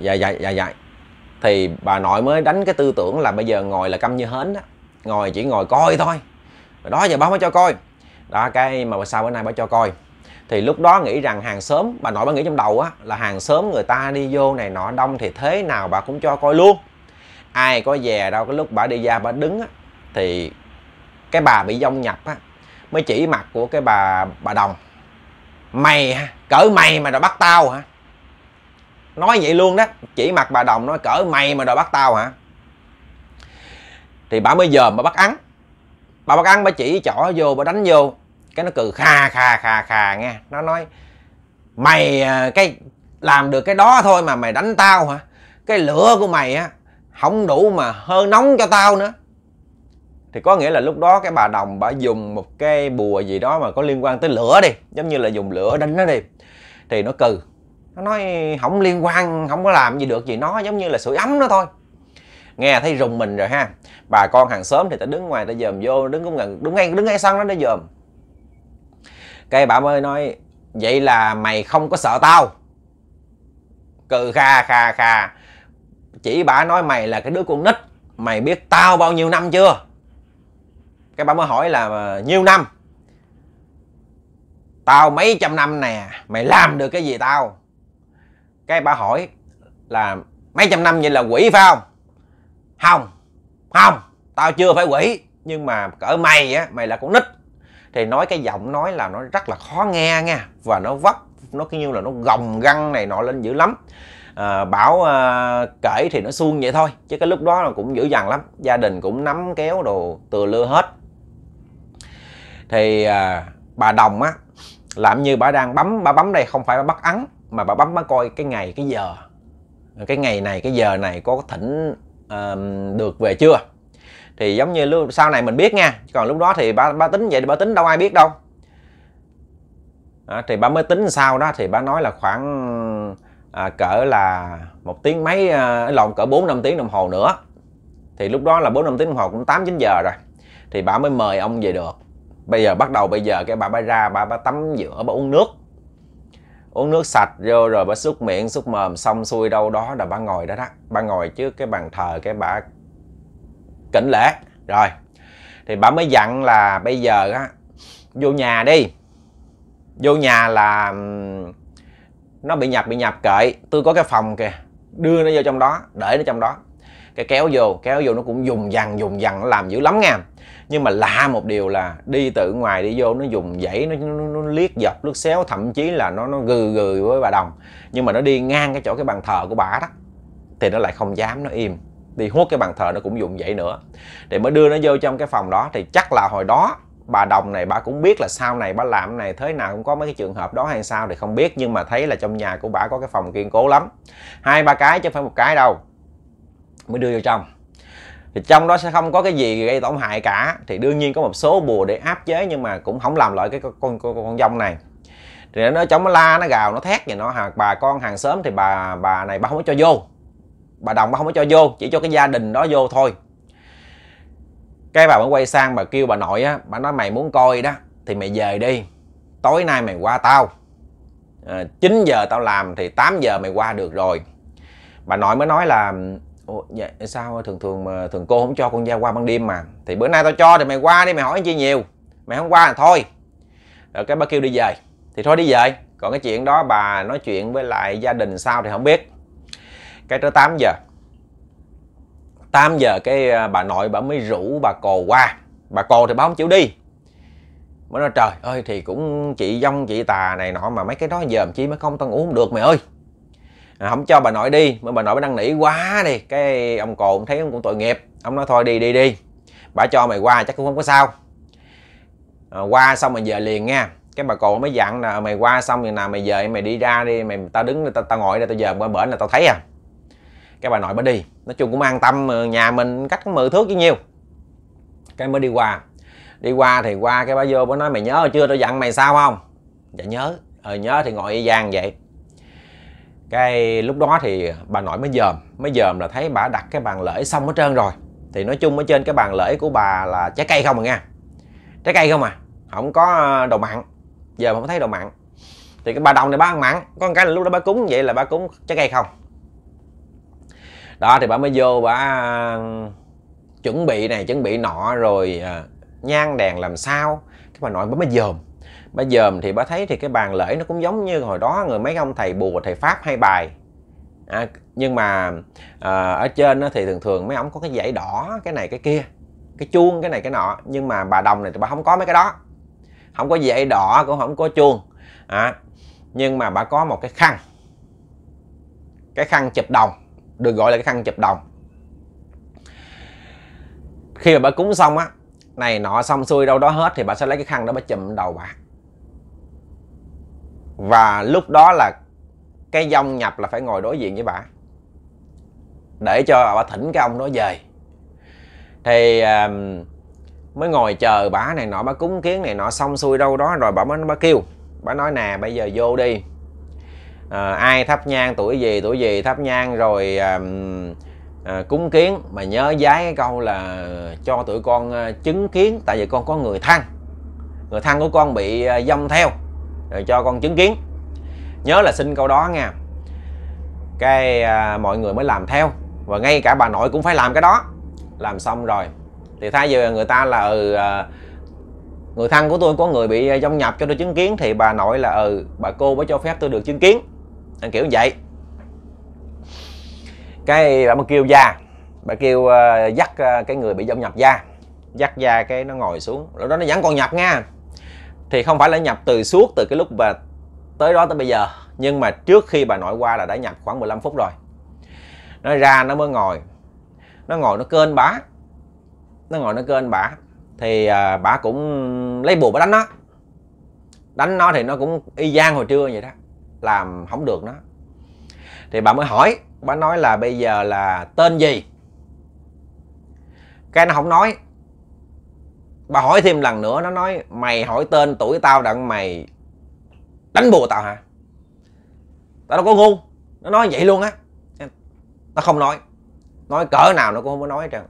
dạ dạ dạ dạ thì bà nội mới đánh cái tư tưởng là bây giờ ngồi là câm như hến á ngồi chỉ ngồi coi thôi rồi đó giờ bà mới cho coi đó cái mà sao bữa nay bà cho coi thì lúc đó nghĩ rằng hàng xóm bà nội bà nghĩ trong đầu á là hàng xóm người ta đi vô này nọ đông thì thế nào bà cũng cho coi luôn ai có về đâu cái lúc bà đi ra bà đứng á, thì cái bà bị dông nhập á mới chỉ mặt của cái bà bà đồng mày ha cỡ mày mà đòi bắt tao hả nói vậy luôn đó chỉ mặt bà đồng nói cỡ mày mà đòi bắt tao hả thì bà mới giờ mà bắt ăn bà bắt ăn bà chỉ chỏ vô bà đánh vô cái nó cười kha kha kha kha nghe nó nói mày à, cái làm được cái đó thôi mà mày đánh tao hả cái lửa của mày á không đủ mà hơi nóng cho tao nữa thì có nghĩa là lúc đó cái bà đồng bà dùng một cái bùa gì đó mà có liên quan tới lửa đi giống như là dùng lửa đánh nó đi thì nó cừ nó nói không liên quan không có làm gì được gì nó giống như là sưởi ấm nó thôi nghe thấy rùng mình rồi ha bà con hàng xóm thì ta đứng ngoài ta dòm vô đứng cũng gần đứng ngay đứng ngay sân đó để dòm cây bà mới nói vậy là mày không có sợ tao cừ kha kha kha chỉ bà nói mày là cái đứa con nít mày biết tao bao nhiêu năm chưa cái bà mới hỏi là nhiêu năm tao mấy trăm năm nè mày làm được cái gì tao cái bà hỏi là mấy trăm năm vậy là quỷ phải không không không tao chưa phải quỷ nhưng mà cỡ mày á mày là con nít thì nói cái giọng nói là nó rất là khó nghe nha và nó vấp nó cứ như là nó gồng găng này nọ lên dữ lắm à, bảo à, kể thì nó suông vậy thôi chứ cái lúc đó là cũng dữ dằn lắm gia đình cũng nắm kéo đồ từ lưa hết thì à, bà đồng á làm như bà đang bấm bà bấm đây không phải bà bắt ấn mà bà bấm bà coi cái ngày cái giờ cái ngày này cái giờ này có thỉnh uh, được về chưa thì giống như lúc, sau này mình biết nha còn lúc đó thì bà, bà tính vậy bà tính đâu ai biết đâu à, thì bà mới tính sau đó thì bà nói là khoảng à, cỡ là một tiếng mấy à, lộn cỡ 4 năm tiếng đồng hồ nữa thì lúc đó là 4 năm tiếng đồng hồ cũng 8 9 giờ rồi thì bà mới mời ông về được bây giờ bắt đầu bây giờ cái bà bà ra bà bà tắm rửa bà uống nước uống nước sạch vô rồi bà xúc miệng xúc mồm xong xuôi đâu đó là bà ngồi đó đó bà ngồi trước cái bàn thờ cái bà kính lễ rồi thì bà mới dặn là bây giờ á vô nhà đi vô nhà là nó bị nhập bị nhập kệ tôi có cái phòng kìa đưa nó vô trong đó để nó trong đó cái kéo vô kéo vô nó cũng dùng dằn dùng dằn nó làm dữ lắm nha nhưng mà lạ một điều là đi từ ngoài đi vô nó dùng dãy nó, nó, nó liếc dọc nước xéo thậm chí là nó nó gừ gừ với bà đồng nhưng mà nó đi ngang cái chỗ cái bàn thờ của bà đó thì nó lại không dám nó im đi hút cái bàn thờ nó cũng dùng vậy nữa để mới đưa nó vô trong cái phòng đó thì chắc là hồi đó bà đồng này bà cũng biết là sau này bà làm này thế nào cũng có mấy cái trường hợp đó hay sao thì không biết nhưng mà thấy là trong nhà của bà có cái phòng kiên cố lắm hai ba cái chứ không phải một cái đâu mới đưa vô trong thì trong đó sẽ không có cái gì gây tổn hại cả thì đương nhiên có một số bùa để áp chế nhưng mà cũng không làm lợi cái con con, con, dông này thì nó chống nó la nó gào nó thét gì nó bà con hàng xóm thì bà bà này bà không có cho vô bà đồng bà không có cho vô chỉ cho cái gia đình đó vô thôi cái bà mới quay sang bà kêu bà nội á bà nói mày muốn coi đó thì mày về đi tối nay mày qua tao à, 9 giờ tao làm thì 8 giờ mày qua được rồi bà nội mới nói là Ủa, dạ, sao thường thường mà thường cô không cho con ra qua ban đêm mà thì bữa nay tao cho thì mày qua đi mày hỏi chi nhiều mày không qua là thôi rồi cái bà kêu đi về thì thôi đi về còn cái chuyện đó bà nói chuyện với lại gia đình sao thì không biết cái tới 8 giờ 8 giờ cái à, bà nội bà mới rủ bà cồ qua bà cồ thì bà không chịu đi mới nói trời ơi thì cũng chị dông chị tà này nọ mà mấy cái đó giờ làm chi mới không tao ngủ không được mày ơi À, không cho bà nội đi mà bà nội mới năn nỉ quá đi cái ông cồn thấy ông cũng tội nghiệp ông nói thôi đi đi đi bà cho mày qua chắc cũng không có sao à, qua xong mày về liền nha cái bà cồn mới dặn là ờ, mày qua xong thì nào mày về mày đi ra đi mày tao đứng tao, tao ngồi đây tao giờ qua bển là tao thấy à cái bà nội mới đi nói chung cũng an tâm ờ, nhà mình cách mười thước chứ nhiêu cái mới đi qua đi qua thì qua cái bà vô bà nói mày nhớ chưa tao dặn mày sao không dạ nhớ ờ nhớ thì ngồi y vang vậy cái lúc đó thì bà nội mới dòm mới dòm là thấy bà đặt cái bàn lễ xong hết trơn rồi thì nói chung ở trên cái bàn lễ của bà là trái cây không à nha trái cây không à không có ờ, đồ mặn giờ mà không thấy đồ mặn thì cái bà đồng này bà ăn mặn có một cái là lúc đó bà cúng vậy là bà cúng trái cây không đó thì bà mới vô bà ờ, chuẩn bị này chuẩn bị nọ rồi ờ, nhang đèn làm sao cái bà nội bà mới dòm bây giờ thì bà thấy thì cái bàn lễ nó cũng giống như hồi đó người mấy ông thầy bùa thầy pháp hay bài à, nhưng mà à, ở trên thì thường thường mấy ông có cái dãy đỏ cái này cái kia cái chuông cái này cái nọ nhưng mà bà đồng này thì bà không có mấy cái đó không có dãy đỏ cũng không có chuông à, nhưng mà bà có một cái khăn cái khăn chụp đồng được gọi là cái khăn chụp đồng khi mà bà cúng xong á này nọ xong xuôi đâu đó hết thì bà sẽ lấy cái khăn đó bà chùm đầu bà và lúc đó là cái dông nhập là phải ngồi đối diện với bà để cho bà thỉnh cái ông đó về thì à, mới ngồi chờ bà này nọ bà cúng kiến này nọ xong xuôi đâu đó rồi bà mới bà kêu bà nói nè bây giờ vô đi à, ai thắp nhang tuổi gì tuổi gì thắp nhang rồi à, à, cúng kiến mà nhớ giái cái câu là cho tụi con ờ, chứng kiến tại vì con có người thân người thân của con bị dông theo rồi ờ, cho con chứng kiến nhớ là xin câu đó nha cái à, mọi người mới làm theo và ngay cả bà nội cũng phải làm cái đó làm xong rồi thì thay giờ người ta là ừ, à, người thân của tôi có người bị à, dông nhập cho tôi chứng kiến thì bà nội là ừ bà cô mới cho phép tôi được chứng kiến anh ờ, kiểu vậy cái bà mới kêu ra bà kêu uh, dắt uh, cái người bị dông nhập ra dắt ra cái nó ngồi xuống lúc đó nó vẫn còn nhập nha thì không phải là nhập từ suốt từ cái lúc bà tới đó tới bây giờ nhưng mà trước khi bà nội qua là đã nhập khoảng 15 phút rồi nó ra nó mới ngồi nó ngồi nó kênh bả nó ngồi nó kênh bả thì à, bà cũng lấy bùa bà đánh nó đánh nó thì nó cũng y gian hồi trưa vậy đó làm không được nó thì bà mới hỏi bà nói là bây giờ là tên gì cái nó không nói bà hỏi thêm lần nữa nó nói mày hỏi tên tuổi tao đặng mày đánh bùa tao hả tao đâu có ngu nó nói vậy luôn á nó không nói nói cỡ nào nó cũng không có nói trơn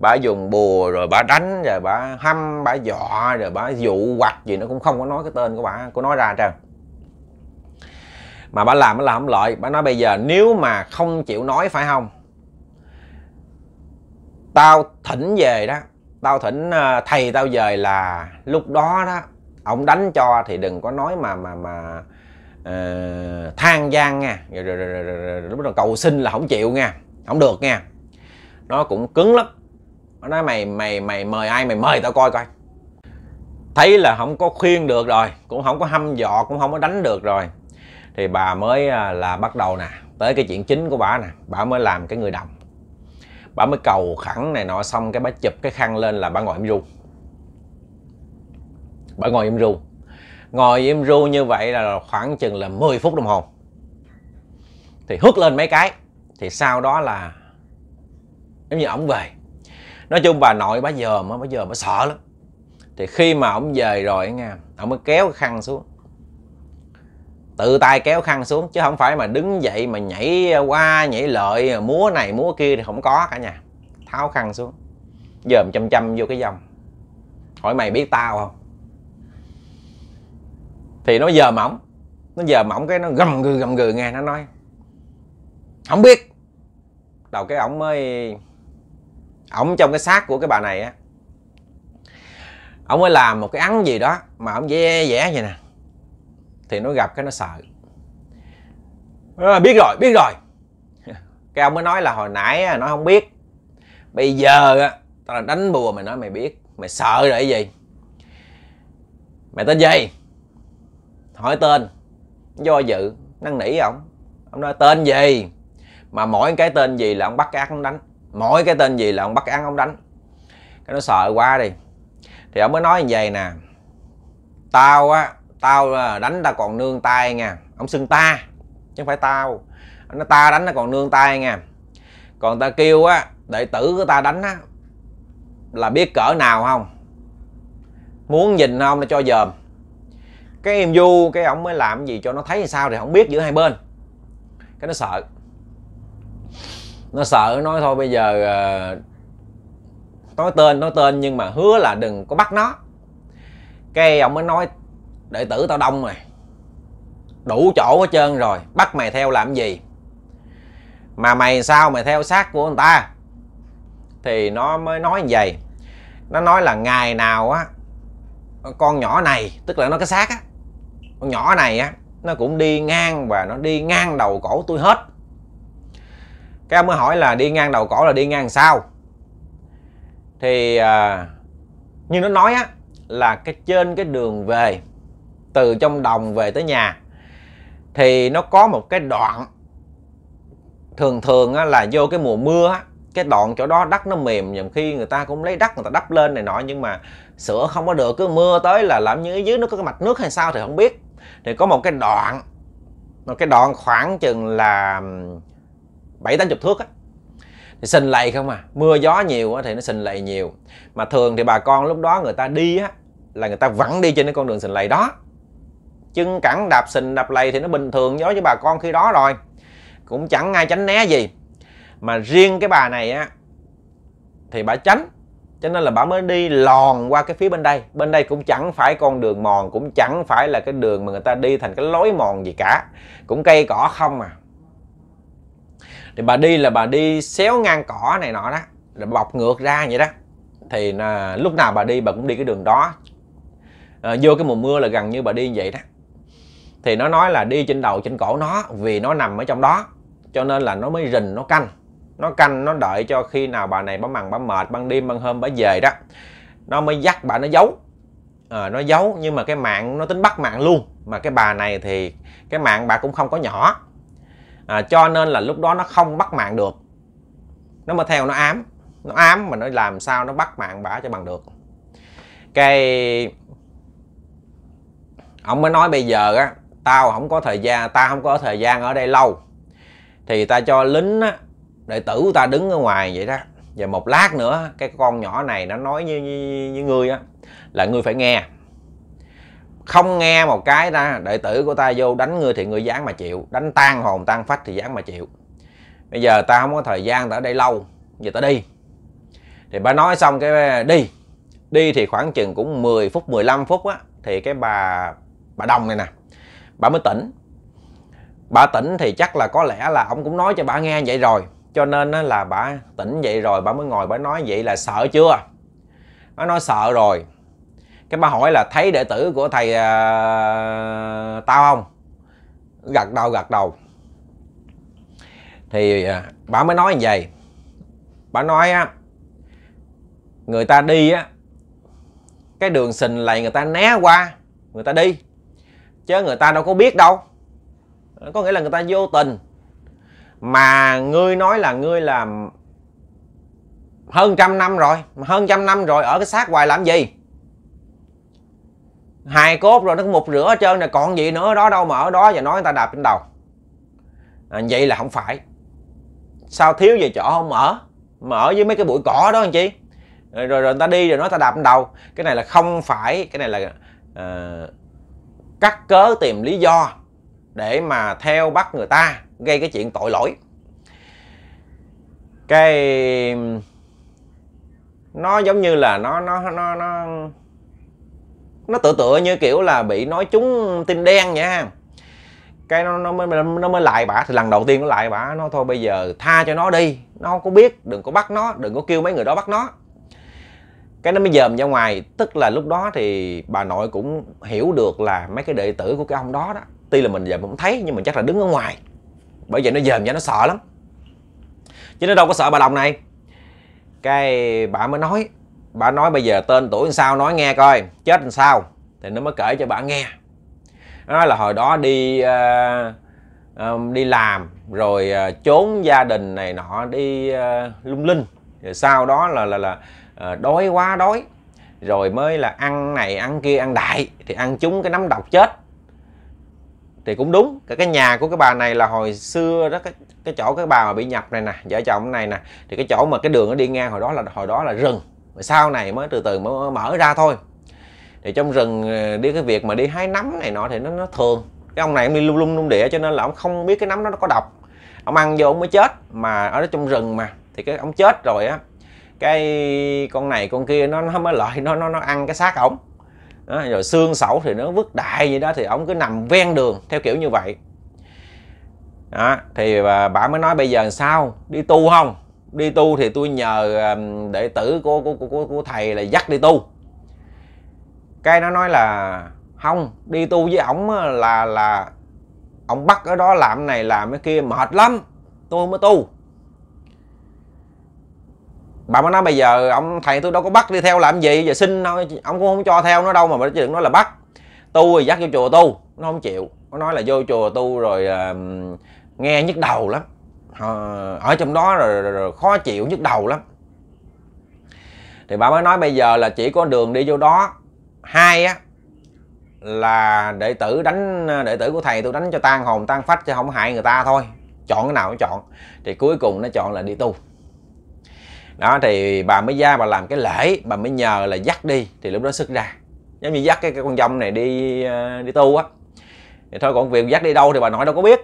bà dùng bùa rồi bà đánh rồi bà hâm bà dọa rồi bà dụ hoặc gì nó cũng không có nói cái tên của bà cô nói ra trơn mà bà làm nó làm không lợi bà nói bây giờ nếu mà không chịu nói phải không tao thỉnh về đó tao thỉnh à, thầy tao dời là lúc đó đó ông đánh cho thì đừng có nói mà mà mà uh, than gian nha rồi, rồi, rồi, rồi, rồi, rồi đó cầu xin là không chịu nha không được nha nó cũng cứng lắm nó nói mày mày mày mời ai mày mời tao coi coi thấy là không có khuyên được rồi cũng không có hâm dọ cũng không có đánh được rồi thì bà mới à, là bắt đầu nè tới cái chuyện chính của bà nè bà mới làm cái người đồng bà mới cầu khẳng này nọ xong cái bà chụp cái khăn lên là bà ngồi im ru bà ngồi im ru ngồi im ru như vậy là khoảng chừng là 10 phút đồng hồ thì hước lên mấy cái thì sau đó là giống như ổng về nói chung bà nội bà dòm mà bà dòm bà sợ lắm thì khi mà ổng về rồi nghe ổng mới kéo cái khăn xuống tự tay kéo khăn xuống chứ không phải mà đứng dậy mà nhảy qua nhảy lợi múa này múa kia thì không có cả nhà tháo khăn xuống dòm chăm chăm vô cái dòng hỏi mày biết tao không thì nó dòm mỏng nó dòm mỏng cái nó gầm gừ gầm gừ nghe nó nói không biết đầu cái ổng mới ổng trong cái xác của cái bà này á ổng mới làm một cái ắn gì đó mà ổng vẽ vẽ vậy nè thì nó gặp cái nó sợ à, biết rồi biết rồi cái ông mới nói là hồi nãy nó không biết bây giờ tao là đánh bùa mày nói mày biết mày sợ rồi cái gì mày tên gì hỏi tên do dự năn nỉ ông ông nói tên gì mà mỗi cái tên gì là ông bắt cái ăn ông đánh mỗi cái tên gì là ông bắt cái ăn ông đánh cái nó sợ quá đi thì ông mới nói như vậy nè tao á tao à, đánh tao còn nương tay nha ông xưng ta chứ không phải tao nó ta đánh nó còn nương tay nha còn ta kêu á đệ tử của ta đánh á là biết cỡ nào không muốn nhìn không nó cho dòm cái em du cái ông mới làm gì cho nó thấy sao thì không biết giữa hai bên cái nó sợ nó sợ nói thôi bây giờ à, nói tên nói tên nhưng mà hứa là đừng có bắt nó cái ông mới nói đệ tử tao đông rồi đủ chỗ hết trơn rồi bắt mày theo làm gì mà mày sao mày theo sát của người ta thì nó mới nói như vậy nó nói là ngày nào á con nhỏ này tức là nó cái xác á con nhỏ này á nó cũng đi ngang và nó đi ngang đầu cổ tôi hết cái mới hỏi là đi ngang đầu cổ là đi ngang sao thì à, như nó nói á là cái trên cái đường về từ trong đồng về tới nhà thì nó có một cái đoạn thường thường là vô cái mùa mưa cái đoạn chỗ đó đất nó mềm nhiều khi người ta cũng lấy đất người ta đắp lên này nọ nhưng mà sửa không có được cứ mưa tới là làm như ở dưới nó có cái mạch nước hay sao thì không biết thì có một cái đoạn một cái đoạn khoảng chừng là bảy tám chục thước á thì sình lầy không à mưa gió nhiều á thì nó sình lầy nhiều mà thường thì bà con lúc đó người ta đi á là người ta vẫn đi trên cái con đường sình lầy đó chân cẳng đạp sình đạp lầy thì nó bình thường đối với bà con khi đó rồi cũng chẳng ai tránh né gì mà riêng cái bà này á thì bà tránh cho nên là bà mới đi lòn qua cái phía bên đây bên đây cũng chẳng phải con đường mòn cũng chẳng phải là cái đường mà người ta đi thành cái lối mòn gì cả cũng cây cỏ không à thì bà đi là bà đi xéo ngang cỏ này nọ đó rồi bọc ngược ra vậy đó thì là, lúc nào bà đi bà cũng đi cái đường đó à, vô cái mùa mưa là gần như bà đi như vậy đó thì nó nói là đi trên đầu trên cổ nó vì nó nằm ở trong đó cho nên là nó mới rình nó canh nó canh nó đợi cho khi nào bà này bà mằn bà mệt ban đêm ban hôm bà về đó nó mới dắt bà nó giấu à, nó giấu nhưng mà cái mạng nó tính bắt mạng luôn mà cái bà này thì cái mạng bà cũng không có nhỏ à, cho nên là lúc đó nó không bắt mạng được nó mà theo nó ám nó ám mà nó làm sao nó bắt mạng bà cho bằng được cái ông mới nói bây giờ á tao không có thời gian tao không có thời gian ở đây lâu thì ta cho lính á, đệ tử của ta đứng ở ngoài vậy đó và một lát nữa cái con nhỏ này nó nói như như với ngươi á là ngươi phải nghe không nghe một cái ra đệ tử của ta vô đánh ngươi thì ngươi dán mà chịu đánh tan hồn tan phách thì dán mà chịu bây giờ ta không có thời gian ta ở đây lâu giờ ta đi thì bà nói xong cái đi đi thì khoảng chừng cũng 10 phút 15 phút á thì cái bà bà đồng này nè bà mới tỉnh bà tỉnh thì chắc là có lẽ là ông cũng nói cho bà nghe vậy rồi cho nên là bà tỉnh vậy rồi bà mới ngồi bà nói vậy là sợ chưa bà nói sợ rồi cái bà hỏi là thấy đệ tử của thầy uh, tao không gật đầu gật đầu thì uh, à, bà mới nói như vậy bà nói á người ta đi á cái đường sình lầy người ta né qua người ta đi chứ người ta đâu có biết đâu có nghĩa là người ta vô tình mà ngươi nói là ngươi làm hơn trăm năm rồi hơn trăm năm rồi ở cái xác hoài làm gì hai cốt rồi nó một rửa hết trơn này còn gì nữa đó đâu mà ở đó và nói người ta đạp trên đầu à, vậy là không phải sao thiếu về chỗ không ở mà ở với mấy cái bụi cỏ đó anh chị rồi rồi người ta đi rồi nói ta đạp trên đầu cái này là không phải cái này là uh, cắt cớ tìm lý do để mà theo bắt người ta gây cái chuyện tội lỗi cái nó giống như là nó nó nó nó nó tựa tựa như kiểu là bị nói chúng tin đen vậy ha cái nó nó mới nó mới lại bả thì lần đầu tiên nó lại bả nó thôi bây giờ tha cho nó đi nó không có biết đừng có bắt nó đừng có kêu mấy người đó bắt nó cái nó mới dòm ra ngoài tức là lúc đó thì bà nội cũng hiểu được là mấy cái đệ tử của cái ông đó đó tuy là mình giờ cũng thấy nhưng mình chắc là đứng ở ngoài bởi vậy nó dòm ra nó sợ lắm chứ nó đâu có sợ bà đồng này cái bà mới nói bà nói bây giờ tên tuổi sao nói nghe coi chết làm sao thì nó mới kể cho bà nghe nó nói là hồi đó đi uh, uh, đi làm rồi uh, trốn gia đình này nọ đi uh, lung linh rồi sau đó là là là Ờ, đói quá đói rồi mới là ăn này ăn kia ăn đại thì ăn chúng cái nấm độc chết thì cũng đúng cái, cái nhà của cái bà này là hồi xưa đó cái cái chỗ cái bà mà bị nhập này nè vợ chồng này nè thì cái chỗ mà cái đường nó đi ngang hồi đó là hồi đó là rừng mà sau này mới từ từ mới mở ra thôi thì trong rừng ờ, đi cái việc mà đi hái nấm này nọ thì nó nó thường cái ông này ông đi lung lung lung địa cho nên là ông không biết cái nấm đó nó có độc ông ăn vô ông mới chết mà ở đó trong rừng mà thì cái ông chết rồi á cái con này con kia nó nó mới lợi nó nó nó ăn cái xác ổng rồi xương sẩu thì nó vứt đại gì đó thì ổng cứ nằm ven đường theo kiểu như vậy đó, thì bà, bà mới nói bây giờ sao đi tu không đi tu thì tôi nhờ đệ tử của của, của, của thầy là dắt đi tu cái nó nói là không đi tu với ổng là là ổng bắt ở đó làm này làm cái kia mệt lắm tôi mới tu bà mới nói bây giờ ông thầy tôi đâu có bắt đi theo làm gì giờ xin thôi ông cũng không cho theo nó đâu mà bà chuyện nói là bắt tu thì dắt vô chùa tu nó không chịu nó nói là vô chùa tu rồi uh, nghe nhức đầu lắm ờ, ở trong đó rồi, rồi, rồi khó chịu nhức đầu lắm thì bà mới nói bây giờ là chỉ có đường đi vô đó hai á là đệ tử đánh đệ tử của thầy tôi đánh cho tan hồn tan phách chứ không hại người ta thôi chọn cái nào cũng chọn thì cuối cùng nó chọn là đi tu đó thì bà mới ra bà làm cái lễ bà mới nhờ là dắt đi thì lúc đó xuất ra giống như dắt cái, cái con dông này đi ờ, đi tu á thì thôi còn việc dắt đi đâu thì bà nói đâu có biết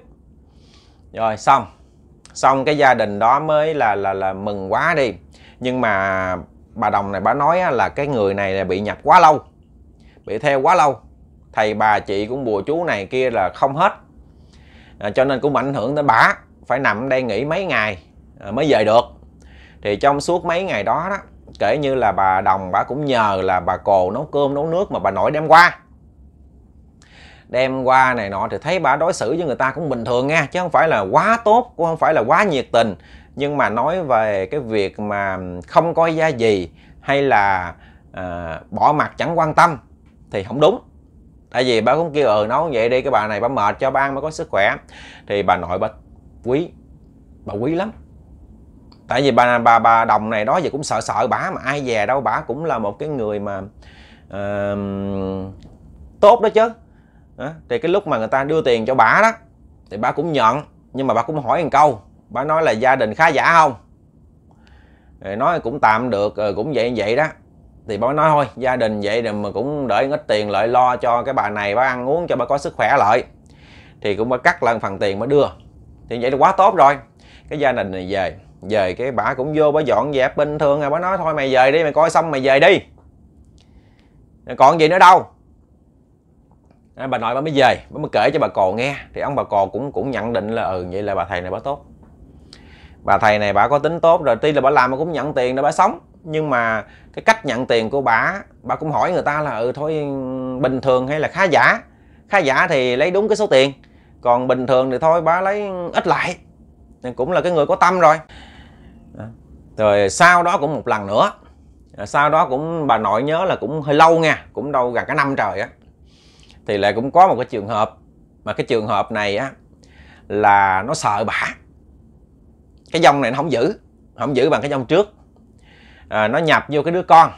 rồi xong xong cái gia đình đó mới là là là mừng quá đi nhưng mà bà đồng này bà nói là cái người này là bị nhập quá lâu bị theo quá lâu thầy bà chị cũng bùa chú này kia là không hết à, cho nên cũng ảnh hưởng tới bà phải nằm đây nghỉ mấy ngày à, mới về được thì trong suốt mấy ngày đó đó kể như là bà đồng bà cũng nhờ là bà cồ nấu cơm nấu nước mà bà nội đem qua đem qua này nọ thì thấy bà đối xử với người ta cũng bình thường nha chứ không phải là quá tốt cũng không phải là quá nhiệt tình nhưng mà nói về cái việc mà không coi gia gì hay là à, bỏ mặt chẳng quan tâm thì không đúng tại vì bà cũng kêu ừ nấu vậy đi cái bà này bà mệt cho ba mới có sức khỏe thì bà nội bà quý bà quý lắm tại vì bà bà bà đồng này đó giờ cũng sợ sợ bả mà ai về đâu bả cũng là một cái người mà uh, tốt đó chứ đó. thì cái lúc mà người ta đưa tiền cho bả đó thì bả cũng nhận nhưng mà bà cũng hỏi một câu bà nói là gia đình khá giả không rồi nói cũng tạm được ờ, cũng vậy vậy đó thì bà nói thôi gia đình vậy rồi mà cũng để ít tiền lại lo cho cái bà này bà ăn uống cho bà có sức khỏe lại thì cũng bà cắt lần phần tiền mới đưa thì vậy là quá tốt rồi cái gia đình này về về cái bà cũng vô bà dọn dẹp bình thường à bà nói thôi mày về đi mày coi xong mày về đi còn gì nữa đâu à, bà nội bà mới về bà mới kể cho bà cò nghe thì ông bà cò cũng cũng nhận định là ừ vậy là bà thầy này bà tốt bà thầy này bà có tính tốt rồi tuy là bà làm mà cũng nhận tiền để bà sống nhưng mà cái cách nhận tiền của bà bà cũng hỏi người ta là ừ thôi bình thường hay là khá giả khá giả thì lấy đúng cái số tiền còn bình thường thì thôi bà lấy ít lại cũng là cái người có tâm rồi rồi sau đó cũng một lần nữa sau đó cũng bà nội nhớ là cũng hơi lâu nha cũng đâu gần cả năm trời á thì lại cũng có một cái trường hợp mà cái trường hợp này á là nó sợ bả cái dông này nó không giữ không giữ bằng cái dông trước à, nó nhập vô cái đứa con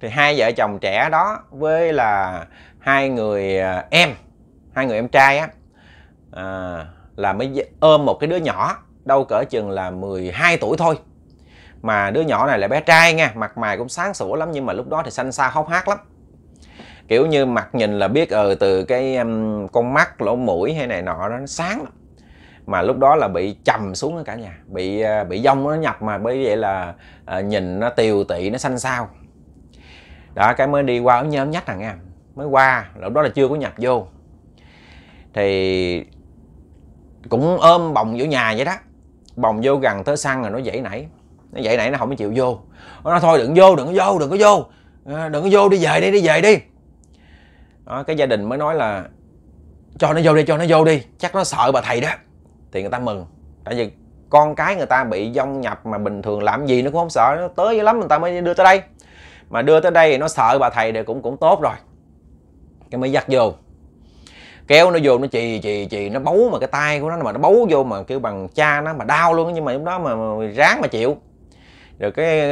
thì hai vợ chồng trẻ đó với là hai người à, em hai người em trai á à, là mới ôm một cái đứa nhỏ đâu cỡ chừng là 12 tuổi thôi mà đứa nhỏ này là bé trai nha mặt mày cũng sáng sủa lắm nhưng mà lúc đó thì xanh xa hốc hác lắm kiểu như mặt nhìn là biết ờ từ cái um, con mắt lỗ mũi hay này nọ đó, nó sáng lắm mà lúc đó là bị trầm xuống đó cả nhà bị ờ, bị dông nó nhập mà bởi vậy là uh, nhìn nó tiều tị nó xanh xao đó cái mới đi qua ống nhóm nhách thằng em mới qua lúc đó là chưa có nhập vô thì cũng ôm bồng vô nhà vậy đó bồng vô gần tới xăng rồi nó dậy nảy nó vậy nãy nó không chịu vô nó nói thôi đừng vô đừng có vô đừng có vô à, đừng có vô đi về đi đi về đi đó, cái gia đình mới nói là cho nó vô đi cho nó vô đi chắc nó sợ bà thầy đó thì người ta mừng tại vì con cái người ta bị dông nhập mà bình thường làm gì nó cũng không sợ nó tới dữ lắm người ta mới đưa tới đây mà đưa tới đây thì nó sợ bà thầy thì cũng cũng tốt rồi cái mới dắt vô kéo nó vô nó chì chì chì nó bấu mà cái tay của nó mà nó bấu vô mà kêu bằng cha nó mà đau luôn nhưng mà lúc đó mà, mà ráng mà chịu rồi cái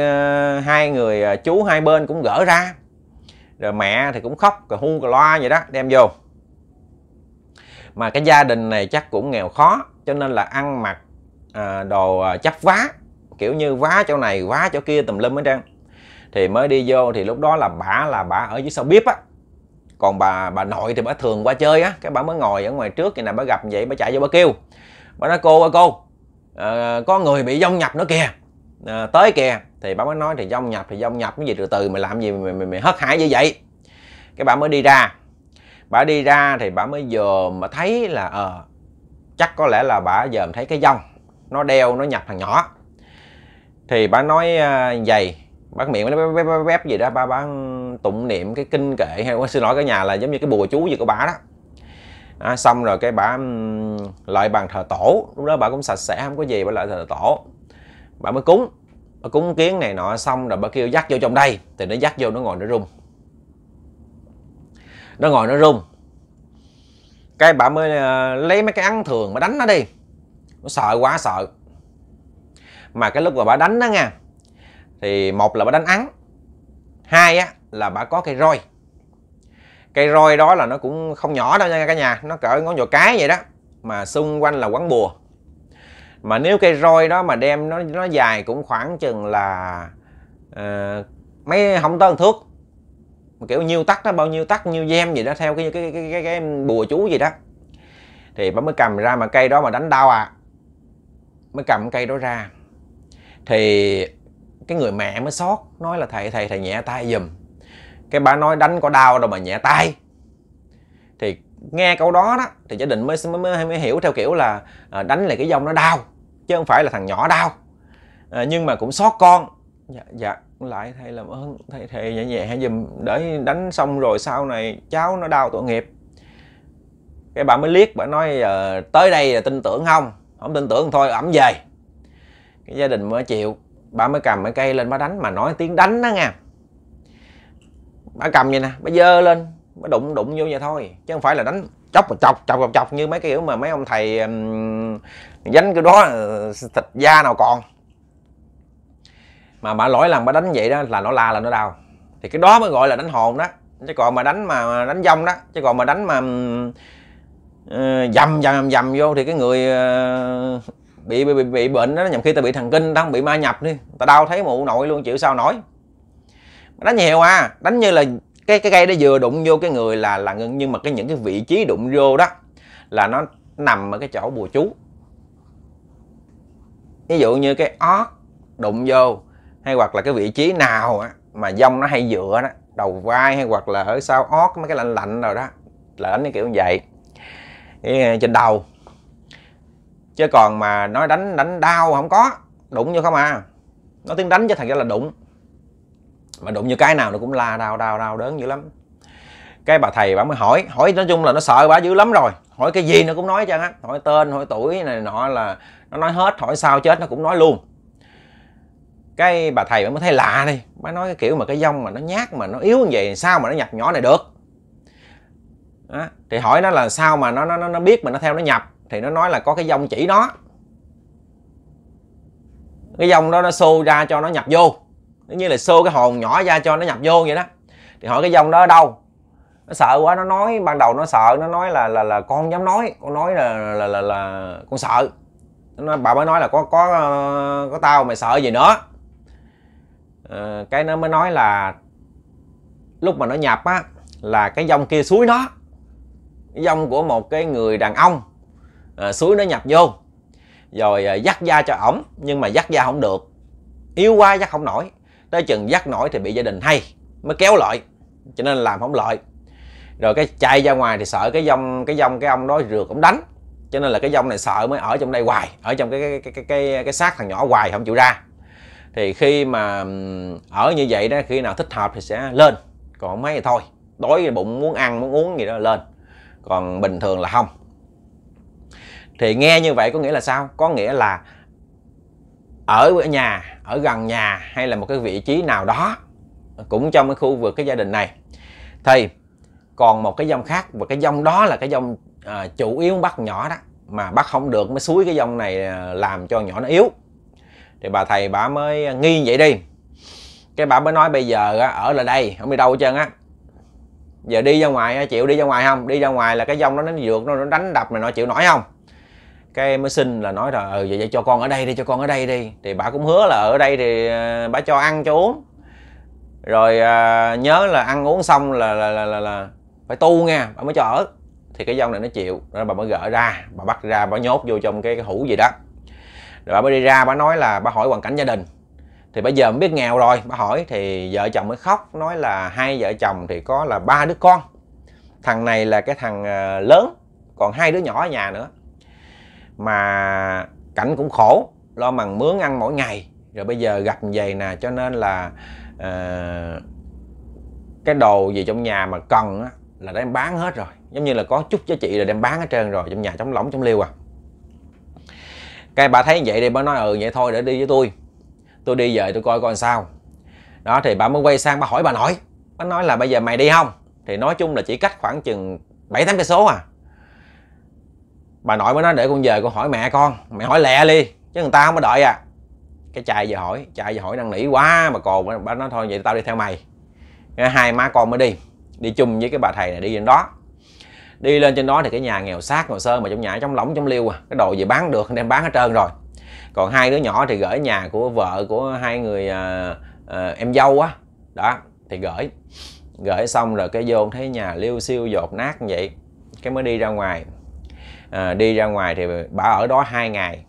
uh, hai người uh, chú hai bên cũng gỡ ra rồi mẹ thì cũng khóc rồi hu cà loa vậy đó đem vô mà cái gia đình này chắc cũng nghèo khó cho nên là ăn mặc à, đồ chấp vá kiểu như vá chỗ này vá chỗ kia tùm lum hết trơn thì mới đi vô thì lúc đó là bà là bà ở dưới sau bếp á còn bà bà nội thì bà thường qua chơi á cái bà mới ngồi ở ngoài trước thì là bà gặp vậy bà chạy vô bà kêu bà nói cô ơi cô à, có người bị dông nhập nữa kìa à, tới kìa thì bà mới nói thì dông nhập thì dông nhập cái gì từ từ mày làm gì mày, mày, mày hất hải như vậy cái bà mới đi ra bà đi ra thì bà mới dòm mà thấy là ờ à, chắc có lẽ là bà dòm thấy cái dông nó đeo nó nhập thằng nhỏ thì bà nói à, vậy bắt miệng nó bép, bép bép gì đó ba bán tụng niệm cái kinh kệ hay xin lỗi cái nhà là giống như cái bùa chú gì của bà đó à, xong rồi cái bà lại bàn thờ tổ lúc đó bà cũng sạch sẽ không có gì bà lại thờ tổ bà mới cúng bà cúng kiến này nọ xong rồi bà kêu dắt vô trong đây thì nó dắt vô nó ngồi nó rung nó ngồi nó rung cái bà mới ờ, lấy mấy cái ấn thường mà đánh nó đi nó sợ quá sợ mà cái lúc mà bà đánh nó nha thì một là bà đánh ấn hai á là bà có cây roi cây roi đó là nó cũng không nhỏ đâu nha cả nhà nó cỡ ngón nhỏ cái vậy đó mà xung quanh là quán bùa mà nếu cây roi đó mà đem nó nó dài cũng khoảng chừng là uh, mấy không tới thước kiểu nhiêu tắc đó bao nhiêu tắc nhiêu gem gì đó theo cái cái cái cái, cái bùa chú gì đó thì bà mới cầm ra mà cây đó mà đánh đau à mới cầm cây đó ra thì cái người mẹ mới sót nói là thầy thầy thầy nhẹ tay giùm cái bà nói đánh có đau đâu mà nhẹ tay thì nghe câu đó đó thì gia đình mới mới mới, hiểu theo kiểu là ờ, đánh là cái dông nó đau chứ không phải là thằng nhỏ đau à, nhưng mà cũng xót con dạ dạ lại thầy làm ơn thầy thầy nhẹ nhẹ hay giùm để đánh xong rồi sau này cháu nó đau tội nghiệp cái bà mới liếc bà nói à, tới đây là tin tưởng không không tin tưởng thôi ẩm về cái gia đình mới chịu bà mới cầm cái cây lên bà đánh mà nói tiếng đánh đó nha bà cầm vậy nè bà dơ lên bà đụng đụng vô vậy thôi chứ không phải là đánh chóc mà chọc chọc chọc chọc như mấy cái kiểu mà mấy ông thầy dánh cái đó ờ, thịt da nào còn mà bà lỗi làm bà đánh vậy đó là nó la là nó đau thì cái đó mới gọi là đánh hồn đó chứ còn mà đánh mà đánh dông đó chứ còn mà đánh mà uh, dầm dầm dầm vô thì cái người ờ, bị, bị bị bị bệnh đó nhầm khi ta bị thần kinh ta không bị ma nhập đi ta đau thấy mụ nội luôn chịu sao nổi đánh nhiều à đánh như là cái cái cây nó vừa đụng vô cái người là là ngưng nhưng mà cái những cái vị trí đụng vô đó là nó nằm ở cái chỗ bùa chú ví dụ như cái ót đụng vô hay hoặc là cái vị trí nào mà dông nó hay dựa đó đầu vai hay hoặc là ở sau ót mấy cái lạnh lạnh rồi đó là đánh cái kiểu như vậy trên đầu chứ còn mà nói đánh đánh đau không có đụng như không à nó tiếng đánh chứ thật ra là đụng mà đụng như cái nào nó cũng la đau đau đau đớn dữ lắm cái bà thầy bà mới hỏi hỏi nói chung là nó sợ bà dữ lắm rồi hỏi cái gì nó cũng nói cho á hỏi tên hỏi tuổi này nọ là nó nói hết hỏi sao chết nó cũng nói luôn cái bà thầy mới thấy lạ đi mới nói cái kiểu mà cái dông mà nó nhát mà nó yếu như vậy sao mà nó nhập nhỏ này được đó. thì hỏi nó là sao mà nó nó nó biết mà nó theo nó nhập thì nó nói là có cái dông chỉ nó cái dông đó nó xô ra cho nó nhập vô nó như là xô cái hồn nhỏ ra cho nó nhập vô vậy đó thì hỏi cái dông đó ở đâu nó sợ quá nó nói ban đầu nó sợ nó nói là là là con không dám nói con nói là là là, là, là con sợ nó bà mới nói là có có ờ, có tao mày sợ gì nữa ờ, cái nó mới nói là lúc mà nó nhập á là cái dông kia suối nó cái dông của một cái người đàn ông à, suối nó nhập vô rồi à, dắt da cho ổng nhưng mà dắt da không được yếu quá dắt không nổi tới chừng dắt nổi thì bị gia đình hay mới kéo lợi cho nên làm không lợi rồi cái chạy ra ngoài thì sợ cái dông cái dông cái ông đó rượt cũng đánh cho nên là cái dông này sợ mới ở trong đây hoài ở trong cái cái cái cái cái, cái xác thằng nhỏ hoài không chịu ra thì khi mà ở như vậy đó khi nào thích hợp thì sẽ lên còn mấy thì thôi đói bụng muốn ăn muốn uống gì đó lên còn bình thường là không thì nghe như vậy có nghĩa là sao có nghĩa là ở nhà ở gần nhà hay là một cái vị trí nào đó cũng trong cái khu vực cái gia đình này thì còn một cái dòng khác và cái dòng đó là cái dòng à, chủ yếu bắt nhỏ đó mà bắt không được mới suối cái dòng này ờ, làm cho nhỏ nó yếu thì bà thầy bà mới ờ, nghi vậy đi cái bà mới nói bây giờ ở là đây không đi đâu hết trơn á giờ đi ra ngoài chịu đi ra ngoài không đi ra ngoài là cái dòng nó nó dược nó, nó đánh đập này nó chịu nổi không cái mới xin là nói là ừ vậy, vậy cho con ở đây đi cho con ở đây đi thì bà cũng hứa là ở đây thì bà cho ăn cho uống rồi à, nhớ là ăn uống xong là là là, là, là phải tu nha bà mới cho ở thì cái dông này nó chịu nên bà mới gỡ ra bà bắt ra bà nhốt vô trong cái, cái hũ gì đó rồi bà mới đi ra bà nói là bà hỏi hoàn cảnh gia đình thì bây giờ biết nghèo rồi bà hỏi thì vợ chồng mới khóc nói là hai vợ chồng thì có là ba đứa con thằng này là cái thằng à, lớn còn hai đứa nhỏ ở nhà nữa mà cảnh cũng khổ lo mằng mướn ăn mỗi ngày rồi bây giờ gặp vậy nè cho nên là uh, cái đồ gì trong nhà mà cần á, là đã bán hết rồi giống như là có chút giá trị rồi đem bán hết trơn rồi trong nhà chống lỏng chống liêu à cái bà thấy vậy thì bà nói ừ vậy thôi để đi với tôi tôi đi về tôi coi coi sao đó thì bà mới quay sang bà hỏi bà nội bà nói là bây giờ mày đi không thì nói chung là chỉ cách khoảng chừng bảy tám cây số à bà nội mới nói để con về con hỏi mẹ con mẹ hỏi lẹ đi chứ người ta không có đợi à cái chạy giờ hỏi chạy giờ hỏi năn nỉ quá mà còn bà nói thôi vậy tao đi theo mày hai má con mới đi đi chung với cái bà thầy này đi đến đó đi lên trên đó thì cái nhà nghèo sát nghèo sơ mà trong nhà trong lỏng trong liêu à cái đồ gì bán được đem bán hết trơn rồi còn hai đứa nhỏ thì gửi nhà của vợ của hai người à, à, em dâu á đó thì gửi gửi xong rồi cái vô thấy nhà liêu siêu dột nát như vậy cái mới đi ra ngoài à, đi ra ngoài thì bà ở đó hai ngày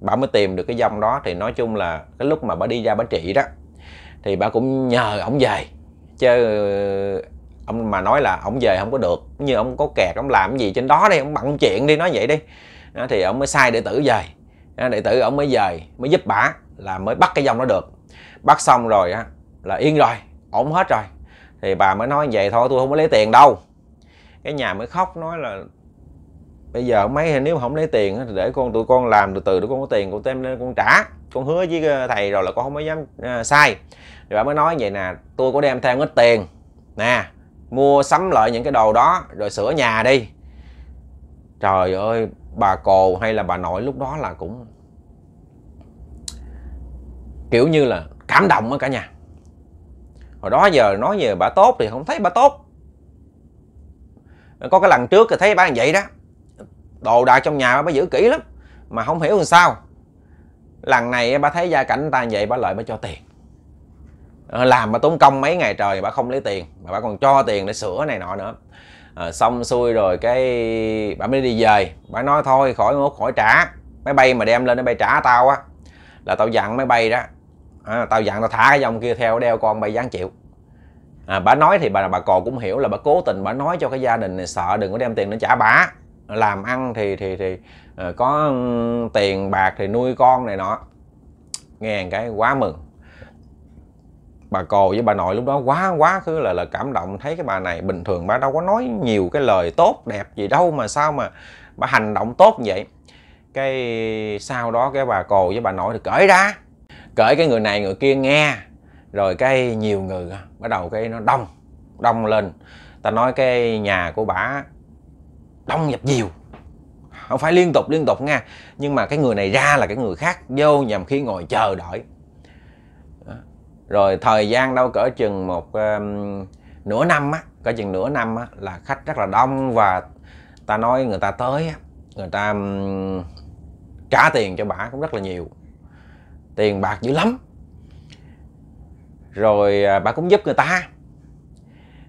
bà mới tìm được cái dông đó thì nói chung là cái lúc mà bà đi ra bà trị đó thì bà cũng nhờ ổng về chứ ông mà nói là ông về không có được như ông có kẹt ông làm cái gì trên đó đi ông bận chuyện đi nói vậy đi đó, thì ông mới sai đệ tử về đó, đệ tử ông mới về mới giúp bả là mới bắt cái dòng nó được bắt xong rồi á là yên rồi ổn hết rồi thì bà mới nói vậy thôi tôi không có lấy tiền đâu cái nhà mới khóc nói là bây giờ mấy nếu không lấy tiền thì để con tụi con làm từ từ tụi con có tiền con tem lên con trả con hứa với thầy rồi là con không có dám à, sai rồi bà mới nói vậy nè tôi có đem theo ít tiền nè mua sắm lại những cái đồ đó rồi sửa nhà đi trời ơi bà cồ hay là bà nội lúc đó là cũng kiểu như là cảm động á cả nhà hồi đó giờ nói về bà tốt thì không thấy bà tốt có cái lần trước thì thấy bà như vậy đó đồ đạc trong nhà bà giữ kỹ lắm mà không hiểu làm sao lần này bà thấy gia cảnh ta như vậy bà lợi bà cho tiền Ờ, làm mà tốn công mấy ngày trời bà không lấy tiền mà bà còn cho tiền để sửa này nọ nữa à, xong xuôi rồi cái bà mới đi về bà nói thôi khỏi mốt khỏi trả máy bay mà đem lên máy bay trả tao á là tao dặn máy bay đó à, tao dặn tao thả cái dòng kia theo đeo con bay dáng chịu à, bà nói thì bà bà cò cũng hiểu là bà cố tình bà nói cho cái gia đình này sợ đừng có đem tiền để trả bà làm ăn thì thì thì uh, có tiền bạc thì nuôi con này nọ nghe cái quá mừng bà cò với bà nội lúc đó quá quá khứ là là cảm động thấy cái bà này bình thường bà đâu có nói nhiều cái lời tốt đẹp gì đâu mà sao mà bà hành động tốt như vậy cái sau đó cái bà cò với bà nội thì cởi ra cởi cái người này người kia nghe rồi cái nhiều người à, bắt đầu cái nó đông đông lên ta nói cái nhà của bà đông nhập nhiều không phải liên tục liên tục nha nhưng mà cái người này ra là cái người khác vô nhằm khi ngồi chờ đợi rồi thời gian đâu cỡ chừng một um, nửa năm á cỡ chừng nửa năm á là khách rất là đông và ta nói người ta tới á người ta um, trả tiền cho bà cũng rất là nhiều tiền bạc dữ lắm rồi bà cũng giúp người ta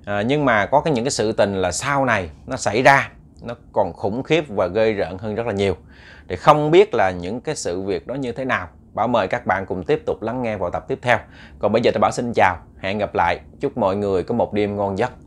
à, nhưng mà có cái những cái sự tình là sau này nó xảy ra nó còn khủng khiếp và gây rợn hơn rất là nhiều thì không biết là những cái sự việc đó như thế nào Bảo mời các bạn cùng tiếp tục lắng nghe vào tập tiếp theo. Còn bây giờ thì Bảo xin chào, hẹn gặp lại. Chúc mọi người có một đêm ngon giấc.